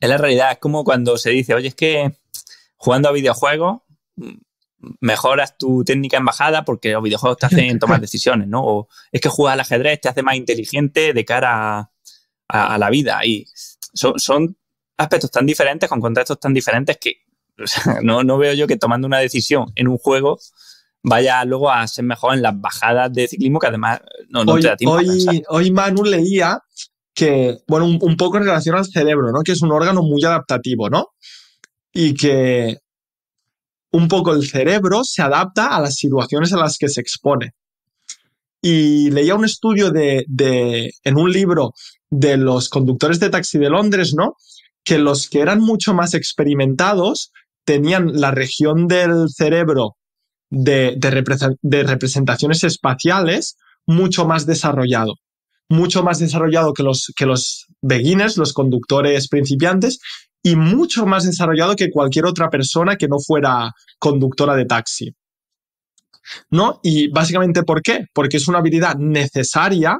es la, realidad. Es como cuando se dice, oye, es que jugando a videojuegos mejoras tu técnica embajada, porque los videojuegos te hacen tomar decisiones, ¿no? O es que jugar al ajedrez te hace más inteligente de cara a, la vida. Y son, aspectos tan diferentes, con contextos tan diferentes que no, no veo yo que tomando una decisión en un juego vaya luego a ser mejor en las bajadas de ciclismo, que además no, no hoy, te Hoy, Manu leía que, bueno, un, poco en relación al cerebro, ¿no? Que es un órgano muy adaptativo, ¿no? Y que un poco el cerebro se adapta a las situaciones a las que se expone. Y leía un estudio de, de, en un libro de los conductores de taxi de Londres, ¿no? Que los que eran mucho más experimentados tenían la región del cerebro de, representaciones espaciales mucho más desarrollado mucho más desarrollado que los, que los beginners, los conductores principiantes, y mucho más desarrollado que cualquier otra persona que no fuera conductora de taxi. ¿No? Y básicamente, ¿por qué? Porque es una habilidad necesaria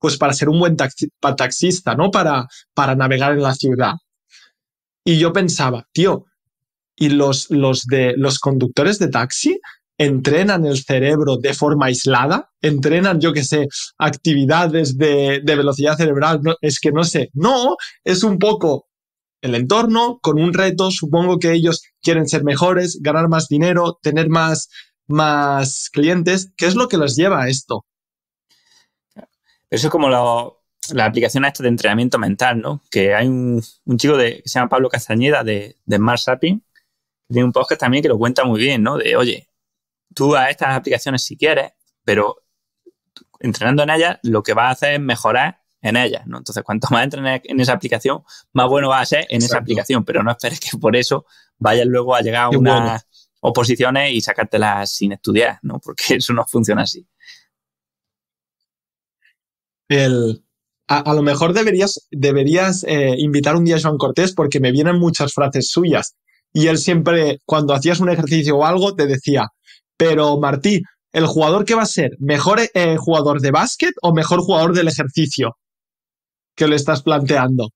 pues, para ser un buen taxista, ¿no? Para, para navegar en la ciudad. Y yo pensaba, tío, ¿y los, de, los conductores de taxi entrenan el cerebro de forma aislada, entrenan, yo que sé, actividades de, velocidad cerebral, es que no sé, no, es un poco el entorno con un reto, supongo que ellos quieren ser mejores, ganar más dinero, tener más, más clientes, ¿qué es lo que les lleva a esto? Eso es como la aplicación a esto de entrenamiento mental, ¿no? Que hay un, chico de, que se llama Pablo Castañeda de, de Smart tiene un podcast también que lo cuenta muy bien, ¿no? De, oye, tú a estas aplicaciones si quieres, pero entrenando en ellas, lo que vas a hacer es mejorar en ellas, ¿no? Entonces, cuanto más entrenes en esa aplicación, más bueno vas a ser en esa aplicación, pero no esperes que por eso vayas luego a llegar a unas oposiciones y sacártelas sin estudiar, ¿no? Porque eso no funciona así. a, lo mejor deberías, deberías eh, invitar un día a Joan Cortés porque me vienen muchas frases suyas. Y él siempre, cuando hacías un ejercicio o algo, te decía, pero Martí, ¿el jugador que va a ser? ¿Mejor eh, jugador de básquet o mejor jugador del ejercicio que le estás planteando?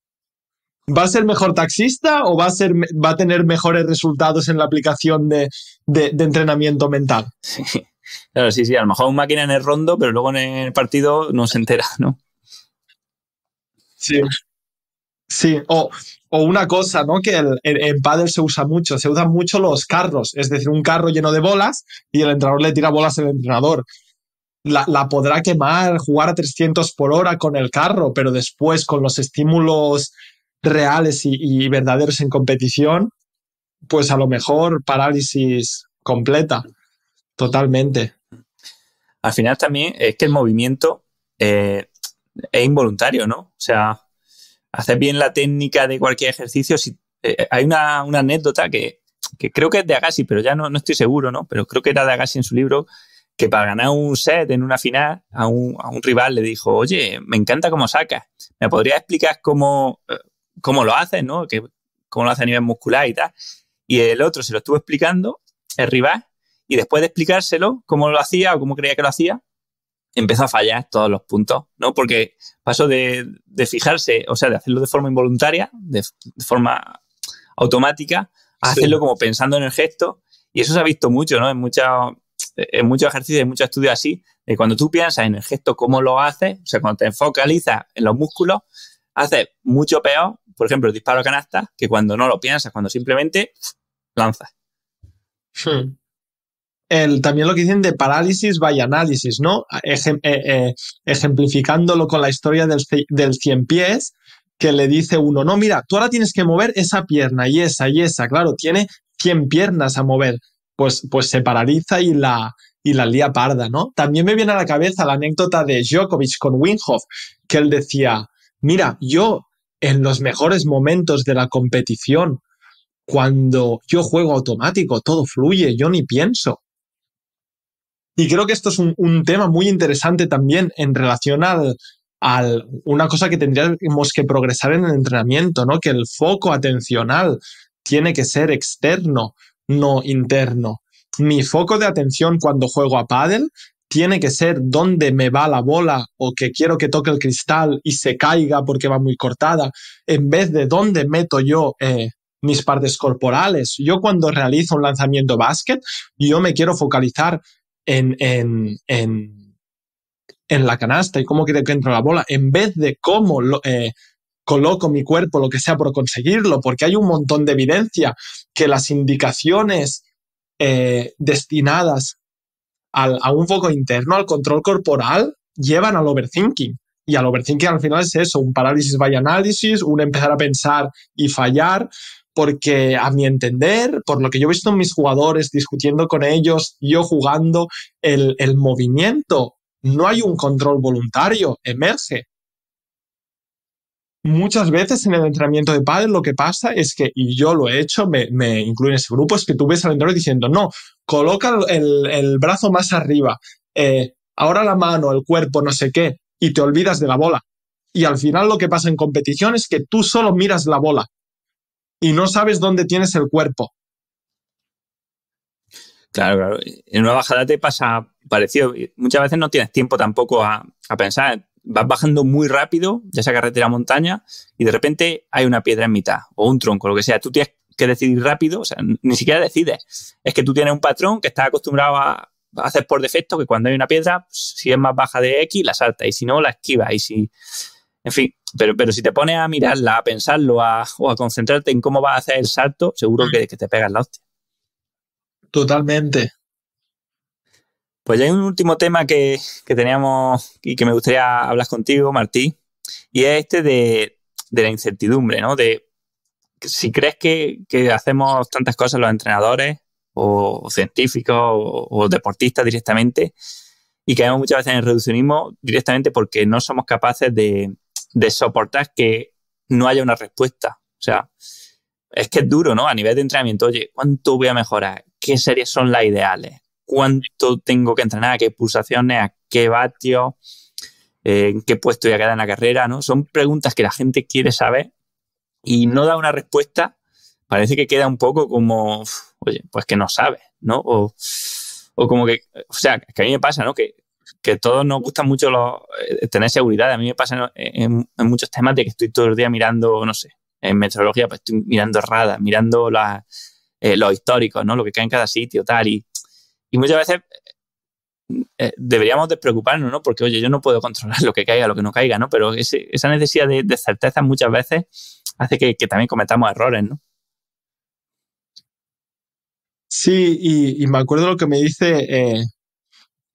¿Va a ser mejor taxista o va a, ser, va a tener mejores resultados en la aplicación de, entrenamiento mental? Sí, claro, sí, sí. A lo mejor un máquina en el rondo, pero luego en el partido no se entera, ¿no? Sí. Sí, o, una cosa, ¿no? Que en pádel se usa mucho, se usan mucho los carros, es decir, un carro lleno de bolas y el entrenador le tira bolas al entrenador. La, podrá quemar, jugar a 300 por hora con el carro, pero después con los estímulos reales y, verdaderos en competición, pues a lo mejor parálisis completa, totalmente. Al final también es que el movimiento eh, es involuntario, ¿no? O sea, hacer bien la técnica de cualquier ejercicio. Si, eh, eh, hay una, anécdota que, creo que es de Agassi, pero ya no, no, estoy seguro, ¿no? Pero creo que era de Agassi en su libro, que para ganar un set en una final a un, rival le dijo, oye, me encanta cómo sacas. ¿Me podrías explicar cómo, eh, lo haces, ¿no? Que, cómo lo hace a nivel muscular y tal. Y el otro se lo estuvo explicando, el rival, y después de explicárselo, cómo lo hacía o cómo creía que lo hacía, empezó a fallar todos los puntos, ¿no? Porque pasó de, fijarse, o sea, de hacerlo de forma involuntaria, de, forma automática, a hacerlo como pensando en el gesto. Y eso se ha visto mucho, ¿no? En, muchos en muchos ejercicios, en muchos estudios así, de cuando tú piensas en el gesto, cómo lo haces, o sea, cuando te focalizas en los músculos, haces mucho peor, por ejemplo, el disparo a canasta, que cuando no lo piensas, cuando simplemente lanzas. Hmm también lo que dicen de parálisis by análisis, ¿no? Eh, eh, ejemplificándolo con la historia del, del cien pies, que le dice uno, no, mira, tú ahora tienes que mover esa pierna y esa y esa, claro, tiene 100 piernas a mover, pues, pues se paraliza y la, y la lía parda, ¿no? También me viene a la cabeza la anécdota de Djokovic con Winhoff, que él decía, mira, yo en los mejores momentos de la competición, cuando yo juego automático, todo fluye, yo ni pienso. Y creo que esto es un, tema muy interesante también en relación al, una cosa que tendríamos que progresar en el entrenamiento, ¿no? Que el foco atencional tiene que ser externo, no interno. Mi foco de atención cuando juego a pádel tiene que ser dónde me va la bola o que quiero que toque el cristal y se caiga porque va muy cortada, en vez de dónde meto yo eh, mis partes corporales. Yo cuando realizo un lanzamiento básquet, yo me quiero focalizar en, la canasta y cómo quiere que entre la bola, en vez de cómo eh, coloco mi cuerpo, lo que sea, por conseguirlo, porque hay un montón de evidencia que las indicaciones eh, destinadas al, a un foco interno, al control corporal, llevan al overthinking. Y al overthinking al final es eso, un parálisis by análisis, un empezar a pensar y fallar, porque a mi entender, por lo que yo he visto en mis jugadores discutiendo con ellos, yo jugando, el, movimiento, no hay un control voluntario, emerge. Muchas veces en el entrenamiento de padres lo que pasa es que, y yo lo he hecho, me, incluyo en ese grupo, es que tú ves al entrenador diciendo, no, coloca el, brazo más arriba, eh, ahora la mano, el cuerpo, no sé qué, y te olvidas de la bola. Y al final lo que pasa en competición es que tú solo miras la bola y no sabes dónde tienes el cuerpo. Claro, claro. En una bajada te pasa parecido. Muchas veces no tienes tiempo tampoco a, a pensar. Vas bajando muy rápido, ya esa carretera montaña, y de repente hay una piedra en mitad o un tronco, lo que sea. Tú tienes que decidir rápido, o sea, ni siquiera decides. Es que tú tienes un patrón que estás acostumbrado a, hacer por defecto, que cuando hay una piedra, pues, si es más baja de X, la salta, y si no, la esquiva. Y si en fin, pero, pero si te pones a mirarla, a pensarlo a, o a concentrarte en cómo vas a hacer el salto, seguro que, que te pegas la hostia. Totalmente. Pues hay un último tema que, teníamos y que me gustaría hablar contigo, Martí, y es este de, la incertidumbre, ¿no? De si crees que, hacemos tantas cosas los entrenadores o, científicos o, deportistas directamente y caemos muchas veces en el reduccionismo directamente porque no somos capaces de, de soportar que no haya una respuesta. O sea, es que es duro, ¿no? A nivel de entrenamiento, oye, ¿cuánto voy a mejorar? ¿Qué series son las ideales? ¿Cuánto tengo que entrenar? ¿A qué pulsaciones? ¿A qué vatios? Eh, ¿En qué puesto voy a quedar en la carrera? ¿no? Son preguntas que la gente quiere saber y no da una respuesta. Parece que queda un poco como, oye, pues que no sabe ¿no? O, como que, o sea, que a mí me pasa, ¿no? Que que todos nos gusta mucho eh, tener seguridad. A mí me pasa en, muchos temas de que estoy todo el día mirando, no sé, en meteorología, pues estoy mirando radas, mirando eh, los históricos, ¿no? Lo que cae en cada sitio, tal. Y, muchas veces eh, deberíamos despreocuparnos, ¿no? Porque, oye, yo no puedo controlar lo que caiga, lo que no caiga, ¿no? Pero esa necesidad de, certeza muchas veces hace que, también cometamos errores, ¿no? Sí, y, me acuerdo lo que me dice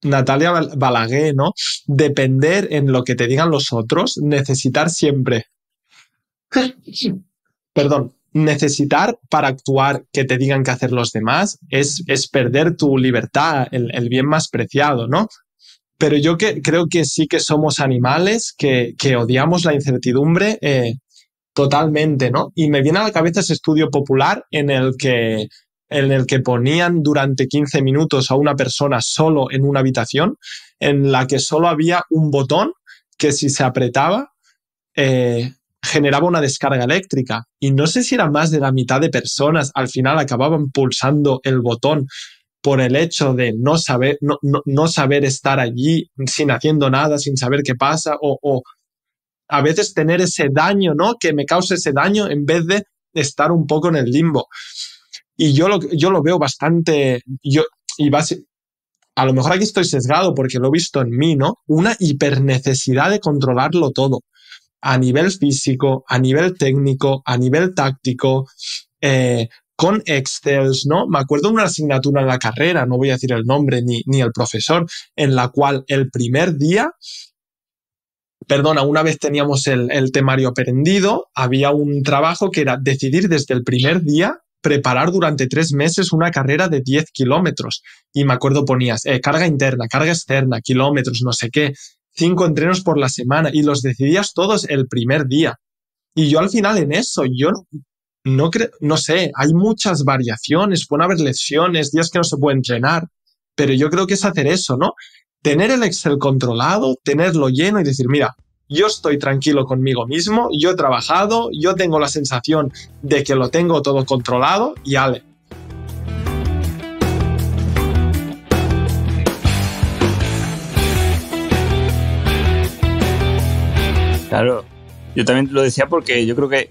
Natalia Balaguer, ¿no? Depender en lo que te digan los otros, necesitar siempre. Perdón, necesitar para actuar que te digan qué hacer los demás es, es perder tu libertad, el, bien más preciado, ¿no? Pero yo que, creo que sí que somos animales que, que odiamos la incertidumbre eh, totalmente, ¿no? Y me viene a la cabeza ese estudio popular en el que en el que ponían durante 15 minutos a una persona solo en una habitación, en la que solo había un botón que si se apretaba eh, generaba una descarga eléctrica. Y no sé si era más de la mitad de personas, al final acababan pulsando el botón por el hecho de no saber, no, saber estar allí sin haciendo nada, sin saber qué pasa, o, o a veces tener ese daño, ¿no? Que me cause ese daño en vez de estar un poco en el limbo. Y yo lo, yo lo veo bastante, yo, y base, a lo mejor aquí estoy sesgado porque lo he visto en mí, ¿no? Una hipernecesidad de controlarlo todo, a nivel físico, a nivel técnico, a nivel táctico, eh, con Excels, ¿no? Me acuerdo de una asignatura en la carrera, no voy a decir el nombre ni, ni el profesor, en la cual el primer día perdona, una vez teníamos el, el, temario aprendido, había un trabajo que era decidir desde el primer día preparar durante tres meses una carrera de 10 kilómetros. Y me acuerdo ponías eh, carga interna, carga externa, kilómetros, no sé qué, cinco entrenos por la semana y los decidías todos el primer día. Y yo al final en eso, yo no no sé, hay muchas variaciones, pueden haber lesiones, días que no se pueden entrenar, pero yo creo que es hacer eso, ¿no? Tener el Excel controlado, tenerlo lleno y decir, mira, yo estoy tranquilo conmigo mismo, yo he trabajado, yo tengo la sensación de que lo tengo todo controlado y ale. Claro, yo también lo decía porque yo creo que,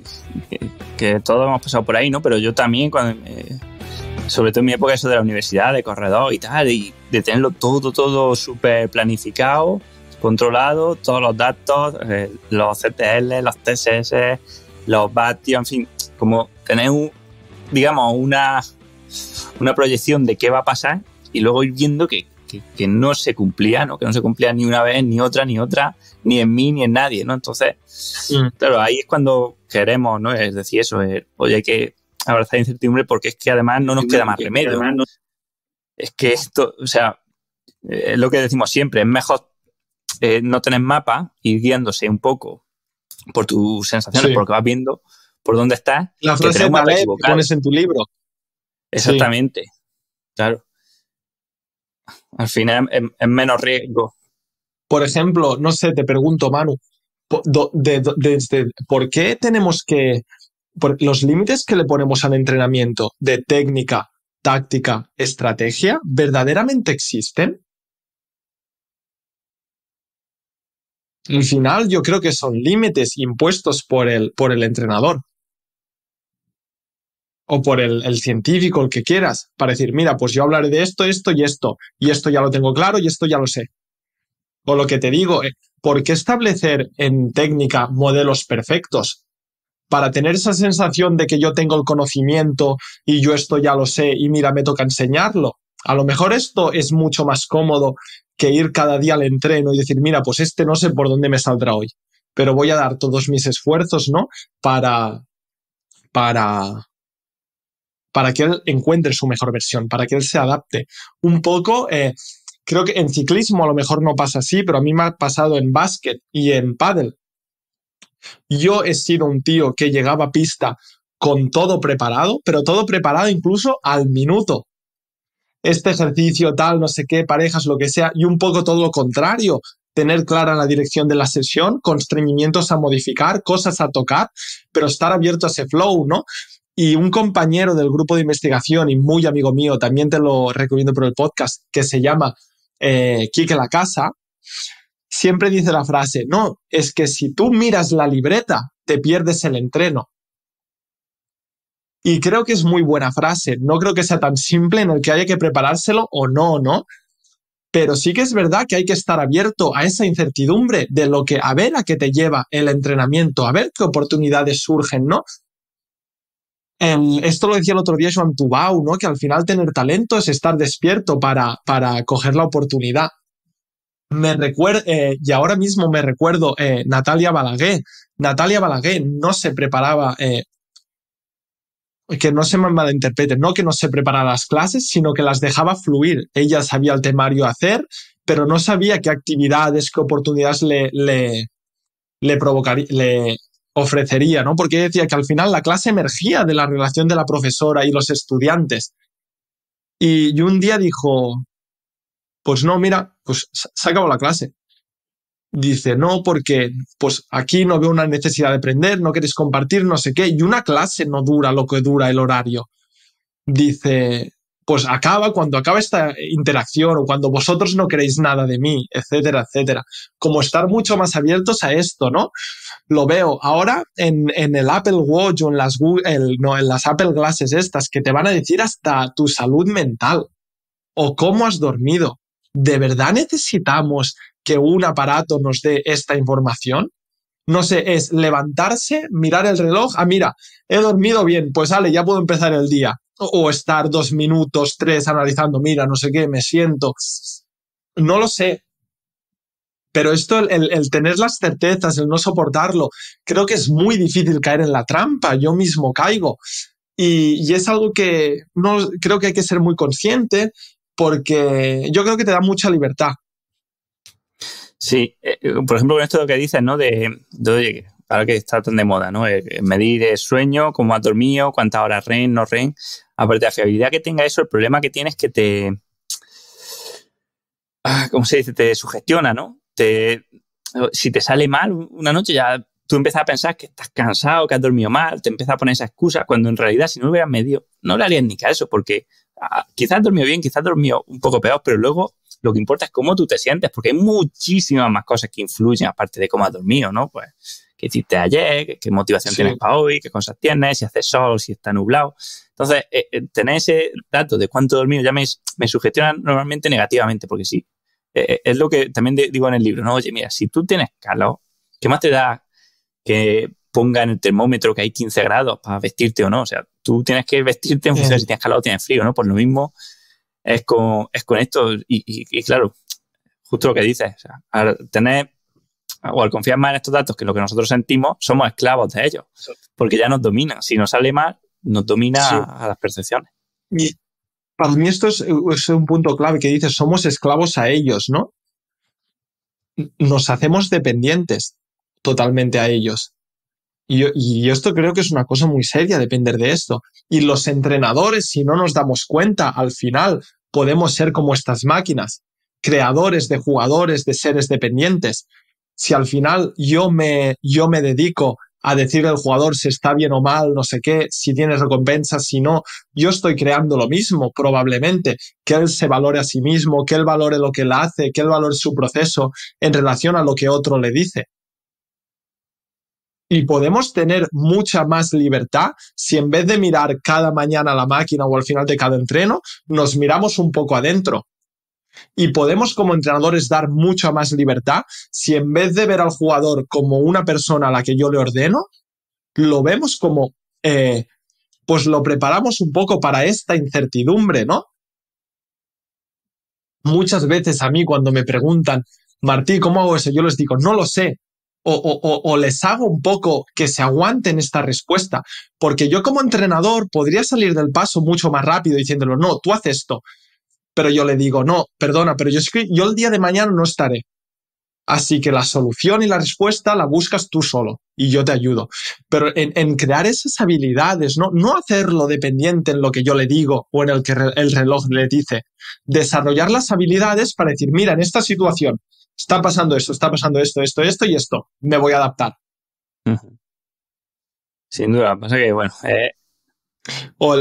que, todos hemos pasado por ahí, ¿no? Pero yo también, cuando, eh, sobre todo en mi época eso de la universidad, de corredor y tal, y de tenerlo todo, todo súper planificado, controlado, todos los datos, eh, los CTL, los TSS, los vatios, en fin, como tener, digamos, una, una proyección de qué va a pasar y luego ir viendo que, no se cumplía, ¿no? Que no se cumplía ni una vez, ni otra, ni otra, ni en mí, ni en nadie, ¿no? Entonces, claro, ahí es cuando queremos, ¿no? Es decir, eso, es, eh, oye, hay que abrazar incertidumbre porque es que además no nos queda más remedio. Es que esto, o sea, eh, es lo que decimos siempre, es mejor eh, no tener mapa, y guiándose un poco por tus sensaciones, porque vas viendo, por dónde estás. La que, pones en tu libro. Exactamente, claro. Al final es, menos riesgo. Por ejemplo, no sé, te pregunto, Manu, ¿por qué tenemos que... los límites que le ponemos al entrenamiento de técnica, táctica, estrategia, verdaderamente existen? al final yo creo que son límites impuestos por el, por el entrenador o por el, el, científico, el que quieras, para decir, mira, pues yo hablaré de esto, esto y esto, y esto ya lo tengo claro y esto ya lo sé. O lo que te digo, eh, ¿por qué establecer en técnica modelos perfectos? Para tener esa sensación de que yo tengo el conocimiento y yo esto ya lo sé y mira, me toca enseñarlo. A lo mejor esto es mucho más cómodo que ir cada día al entreno y decir, mira, pues este no sé por dónde me saldrá hoy, pero voy a dar todos mis esfuerzos, ¿no? Para, para, para que él encuentre su mejor versión, para que él se adapte. Un poco, eh, creo que en ciclismo a lo mejor no pasa así, pero a mí me ha pasado en básquet y en paddle Yo he sido un tío que llegaba a pista con todo preparado, pero todo preparado incluso al minuto este ejercicio tal, no sé qué, parejas, lo que sea, y un poco todo lo contrario, tener clara la dirección de la sesión, constreñimientos a modificar, cosas a tocar, pero estar abierto a ese flow, ¿no? Y un compañero del grupo de investigación y muy amigo mío, también te lo recomiendo por el podcast, que se llama eh, Quique la Casa, siempre dice la frase, no, es que si tú miras la libreta, te pierdes el entreno. Y creo que es muy buena frase. No creo que sea tan simple en el que haya que preparárselo o no, ¿no? Pero sí que es verdad que hay que estar abierto a esa incertidumbre de lo que, a ver a qué te lleva el entrenamiento, a ver qué oportunidades surgen, ¿no? esto lo decía el otro día Joan Tubau, ¿no? Que al final tener talento es estar despierto para, para coger la oportunidad. Me recuerdo, eh, y ahora mismo me recuerdo eh, Natalia Balaguer. Natalia Balaguer no se preparaba eh, que no se me malinterprete, no que no se preparara las clases, sino que las dejaba fluir. Ella sabía el temario hacer, pero no sabía qué actividades, qué oportunidades le, le, le, provocaría, le ofrecería, ¿no? Porque decía que al final la clase emergía de la relación de la profesora y los estudiantes. Y, y un día dijo, pues no, mira, pues se acabó la clase dice, no, porque pues aquí no veo una necesidad de aprender, no queréis compartir, no sé qué, y una clase no dura lo que dura el horario. Dice, pues acaba cuando acaba esta interacción o cuando vosotros no queréis nada de mí, etcétera, etcétera. Como estar mucho más abiertos a esto, ¿no? Lo veo ahora en, el Apple Watch o en las, no, en las Apple Glasses estas que te van a decir hasta tu salud mental o cómo has dormido. ¿De verdad necesitamos que un aparato nos dé esta información. No sé, es levantarse, mirar el reloj, ah, mira, he dormido bien, pues vale, ya puedo empezar el día. O, estar dos minutos, tres analizando, mira, no sé qué, me siento. No lo sé, pero esto, el, tener las certezas, el no soportarlo, creo que es muy difícil caer en la trampa. Yo mismo caigo. Y, y, es algo que no, creo que hay que ser muy consciente porque yo creo que te da mucha libertad. Sí, eh, eh, por ejemplo, con esto que dices, ¿no? De, de oye, ahora que está tan de moda, ¿no? Eh, medir el sueño, cómo has dormido, cuántas horas REN, no REN. Aparte de la fiabilidad que tenga eso, el problema que tienes es que te. Ah, ¿Cómo se dice? Te sugestiona, ¿no? Te, si te sale mal una noche, ya tú empiezas a pensar que estás cansado, que has dormido mal, te empiezas a poner esa excusa, cuando en realidad, si no lo hubieras medido, no le harías ni caso, porque quizás quizás dormido bien, quizás dormido un poco peor, pero luego lo que importa es cómo tú te sientes, porque hay muchísimas más cosas que influyen aparte de cómo has dormido, ¿no? Pues qué hiciste ayer, qué motivación tienes para hoy, qué cosas tienes, si hace sol, si está nublado. Entonces, eh, eh, tener ese dato de cuánto he dormido ya me, me sugestiona normalmente negativamente, porque sí, eh, es lo que también digo en el libro, ¿no? Oye, mira, si tú tienes calor, ¿qué más te da que ponga en el termómetro que hay 15 grados para vestirte o no. O sea, tú tienes que vestirte en función de si tienes calor o tienes frío, ¿no? por lo mismo es con, esto. Y, claro, justo lo que dices. al tener o al confiar más en estos datos que lo que nosotros sentimos, somos esclavos de ellos. Porque ya nos dominan. Si nos sale mal, nos domina a, las percepciones. para mí esto es, es un punto clave que dices, somos esclavos a ellos, ¿no? Nos hacemos dependientes totalmente a ellos. Y, esto creo que es una cosa muy seria, depender de esto. Y los entrenadores, si no nos damos cuenta, al final podemos ser como estas máquinas, creadores de jugadores, de seres dependientes. Si al final yo me, yo me dedico a decirle al jugador si está bien o mal, no sé qué, si tiene recompensa, si no. Yo estoy creando lo mismo, probablemente, que él se valore a sí mismo, que él valore lo que él hace, que él valore su proceso en relación a lo que otro le dice y podemos tener mucha más libertad si en vez de mirar cada mañana la máquina o al final de cada entreno, nos miramos un poco adentro. Y podemos como entrenadores dar mucha más libertad si en vez de ver al jugador como una persona a la que yo le ordeno, lo vemos como, eh, pues lo preparamos un poco para esta incertidumbre, ¿no? Muchas veces a mí cuando me preguntan, Martí, ¿cómo hago eso? Yo les digo, no lo sé, o, les hago un poco que se aguanten esta respuesta, porque yo como entrenador podría salir del paso mucho más rápido diciéndolo, no, tú haces esto, pero yo le digo, no, perdona, pero yo, yo el día de mañana no estaré. Así que la solución y la respuesta la buscas tú solo y yo te ayudo. Pero en, crear esas habilidades, ¿no? hacerlo dependiente en lo que yo le digo o en el que el reloj le dice. Desarrollar las habilidades para decir, mira, en esta situación está pasando esto, está pasando esto, esto, esto y esto, me voy a adaptar. Sin duda, pasa que, bueno. Eh,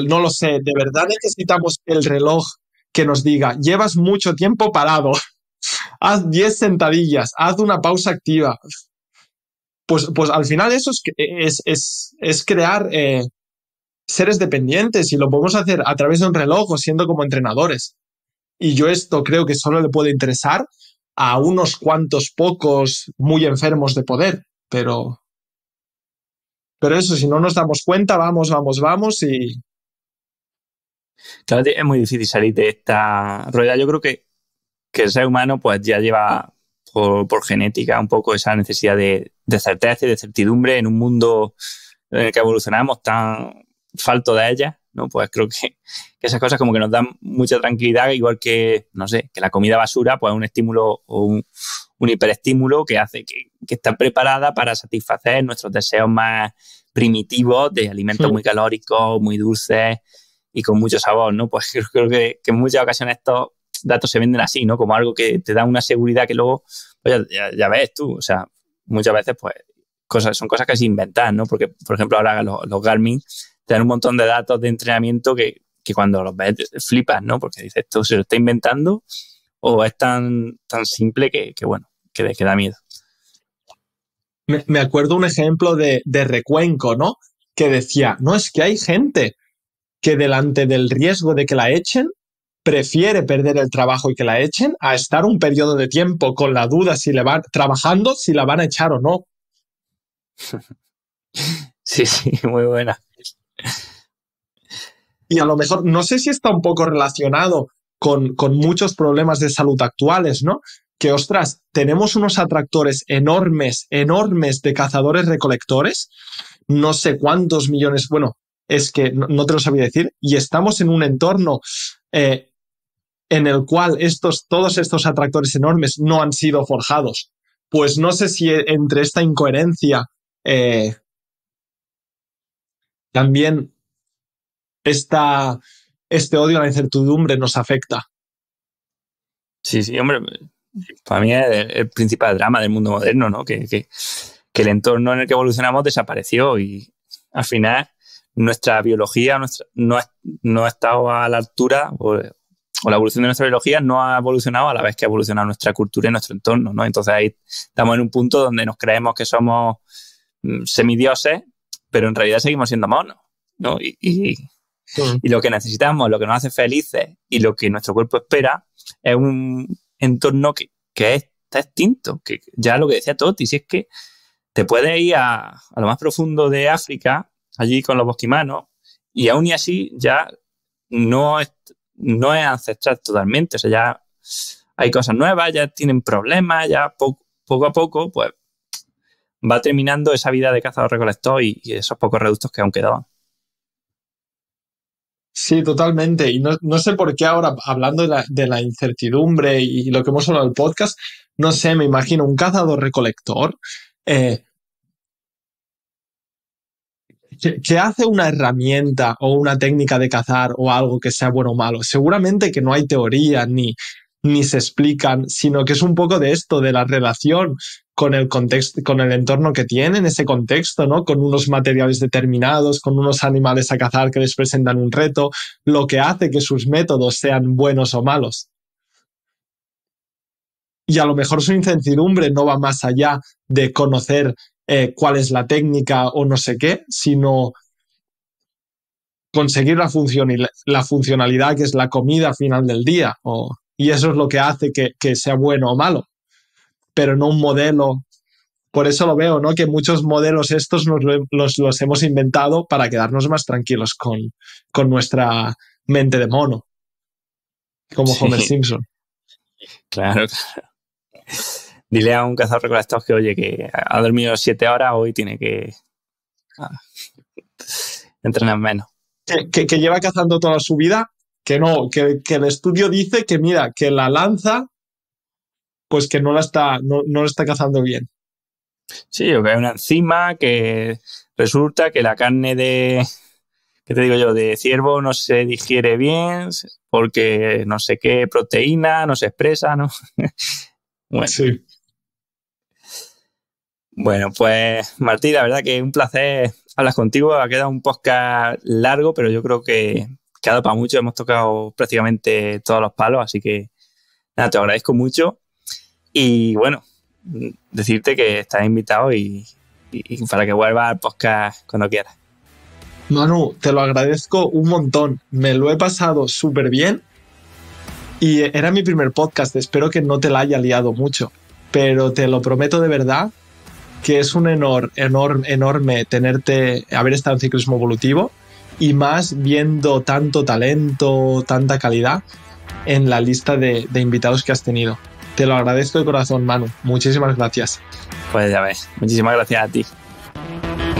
no lo sé, de verdad necesitamos el reloj que nos diga, llevas mucho tiempo parado, haz 10 sentadillas, haz una pausa activa. Pues, pues al final eso es, es, es, crear eh, seres dependientes y lo podemos hacer a través de un reloj o siendo como entrenadores. Y yo esto creo que solo le puede interesar a unos cuantos pocos muy enfermos de poder, pero... Pero eso, si no nos damos cuenta, vamos, vamos, vamos y... Claro, es muy difícil salir de esta rueda. Yo creo que, que el ser humano pues ya lleva por, genética un poco esa necesidad de, de certeza y de certidumbre en un mundo en el que evolucionamos tan falto de ella ¿no? Pues creo que, esas cosas como que nos dan mucha tranquilidad, igual que, no sé, que la comida basura, pues es un estímulo o un, hiperestímulo que hace que, que, está preparada para satisfacer nuestros deseos más primitivos de alimentos hmm. muy calóricos, muy dulces y con mucho sabor, ¿no? Pues creo, que, en muchas ocasiones estos datos se venden así, ¿no? Como algo que te da una seguridad que luego, pues, ya, ves tú, o sea, muchas veces pues cosas, son cosas que se inventan, ¿no? Porque, por ejemplo, ahora los, los Garmin tener un montón de datos de entrenamiento que, cuando los ves flipas, ¿no? Porque dices, esto se lo está inventando o es tan, tan simple que, bueno, que, que, da miedo. Me, acuerdo un ejemplo de, de recuenco, ¿no? Que decía, no, es que hay gente que delante del riesgo de que la echen, prefiere perder el trabajo y que la echen a estar un periodo de tiempo con la duda si le van trabajando, si la van a echar o no. Sí, sí, muy buena y a lo mejor, no sé si está un poco relacionado con, muchos problemas de salud actuales, ¿no? Que, ostras, tenemos unos atractores enormes, enormes de cazadores recolectores, no sé cuántos millones, bueno, es que no, te lo sabía decir, y estamos en un entorno eh, en el cual estos, todos estos atractores enormes no han sido forjados. Pues no sé si entre esta incoherencia eh, también este odio a la incertidumbre nos afecta. Sí, sí, hombre, para mí es el, principal drama del mundo moderno, ¿no? Que, el entorno en el que evolucionamos desapareció y al final nuestra biología no, no estado a la altura o, o, la evolución de nuestra biología no ha evolucionado a la vez que ha evolucionado nuestra cultura y nuestro entorno, ¿no? Entonces ahí estamos en un punto donde nos creemos que somos mm, semidioses pero en realidad seguimos siendo monos, ¿no? Mm. Y, lo que necesitamos, lo que nos hace felices y lo que nuestro cuerpo espera es un entorno que, está extinto, que ya lo que decía Totti, si es que te puedes ir a, lo más profundo de África, allí con los bosquimanos, y aún y así ya no es, no es ancestral totalmente, o sea, ya hay cosas nuevas, ya tienen problemas, ya poco a poco, pues va terminando esa vida de cazador-recolector y, esos pocos reductos que aún quedaban. Sí, totalmente. Y no, sé por qué ahora, hablando de la, incertidumbre y, lo que hemos hablado del podcast, no sé, me imagino un cazador-recolector eh, hace una herramienta o una técnica de cazar o algo que sea bueno o malo. Seguramente que no hay teoría ni, ni se explican, sino que es un poco de esto, de la relación con el contexto, con el entorno que tienen, ese contexto, ¿no? Con unos materiales determinados, con unos animales a cazar que les presentan un reto, lo que hace que sus métodos sean buenos o malos. Y a lo mejor su incertidumbre no va más allá de conocer eh, cuál es la técnica o no sé qué, sino conseguir la, funcionalidad, que es la comida final del día o y eso es lo que hace que, sea bueno o malo, pero no un modelo. Por eso lo veo, ¿no? Que muchos modelos estos los, los, hemos inventado para quedarnos más tranquilos con, nuestra mente de mono, como Homer Simpson. Claro, Dile a un cazador recolectado que, oye, que ha dormido siete horas, hoy tiene que ah, entrenar menos. que, lleva cazando toda su vida que no, que, el estudio dice que mira, que la lanza, pues que no la está, no, está cazando bien. Sí, que hay una enzima que resulta que la carne de, ¿qué te digo yo?, de ciervo no se digiere bien porque no sé qué proteína no se expresa, ¿no? bueno. Sí. Bueno, pues Martí, la verdad que un placer hablar contigo. Ha quedado un podcast largo, pero yo creo que que para mucho, hemos tocado prácticamente todos los palos, así que nada, te agradezco mucho y bueno, decirte que estás invitado y, para que vuelvas al podcast cuando quieras. Manu, te lo agradezco un montón, me lo he pasado súper bien y era mi primer podcast, espero que no te la haya liado mucho, pero te lo prometo de verdad que es un enorme, enorme, enorme tenerte, haber estado en ciclismo evolutivo y más viendo tanto talento, tanta calidad en la lista de, invitados que has tenido. Te lo agradezco de corazón, Manu. Muchísimas gracias. Pues ya ves, muchísimas gracias a ti.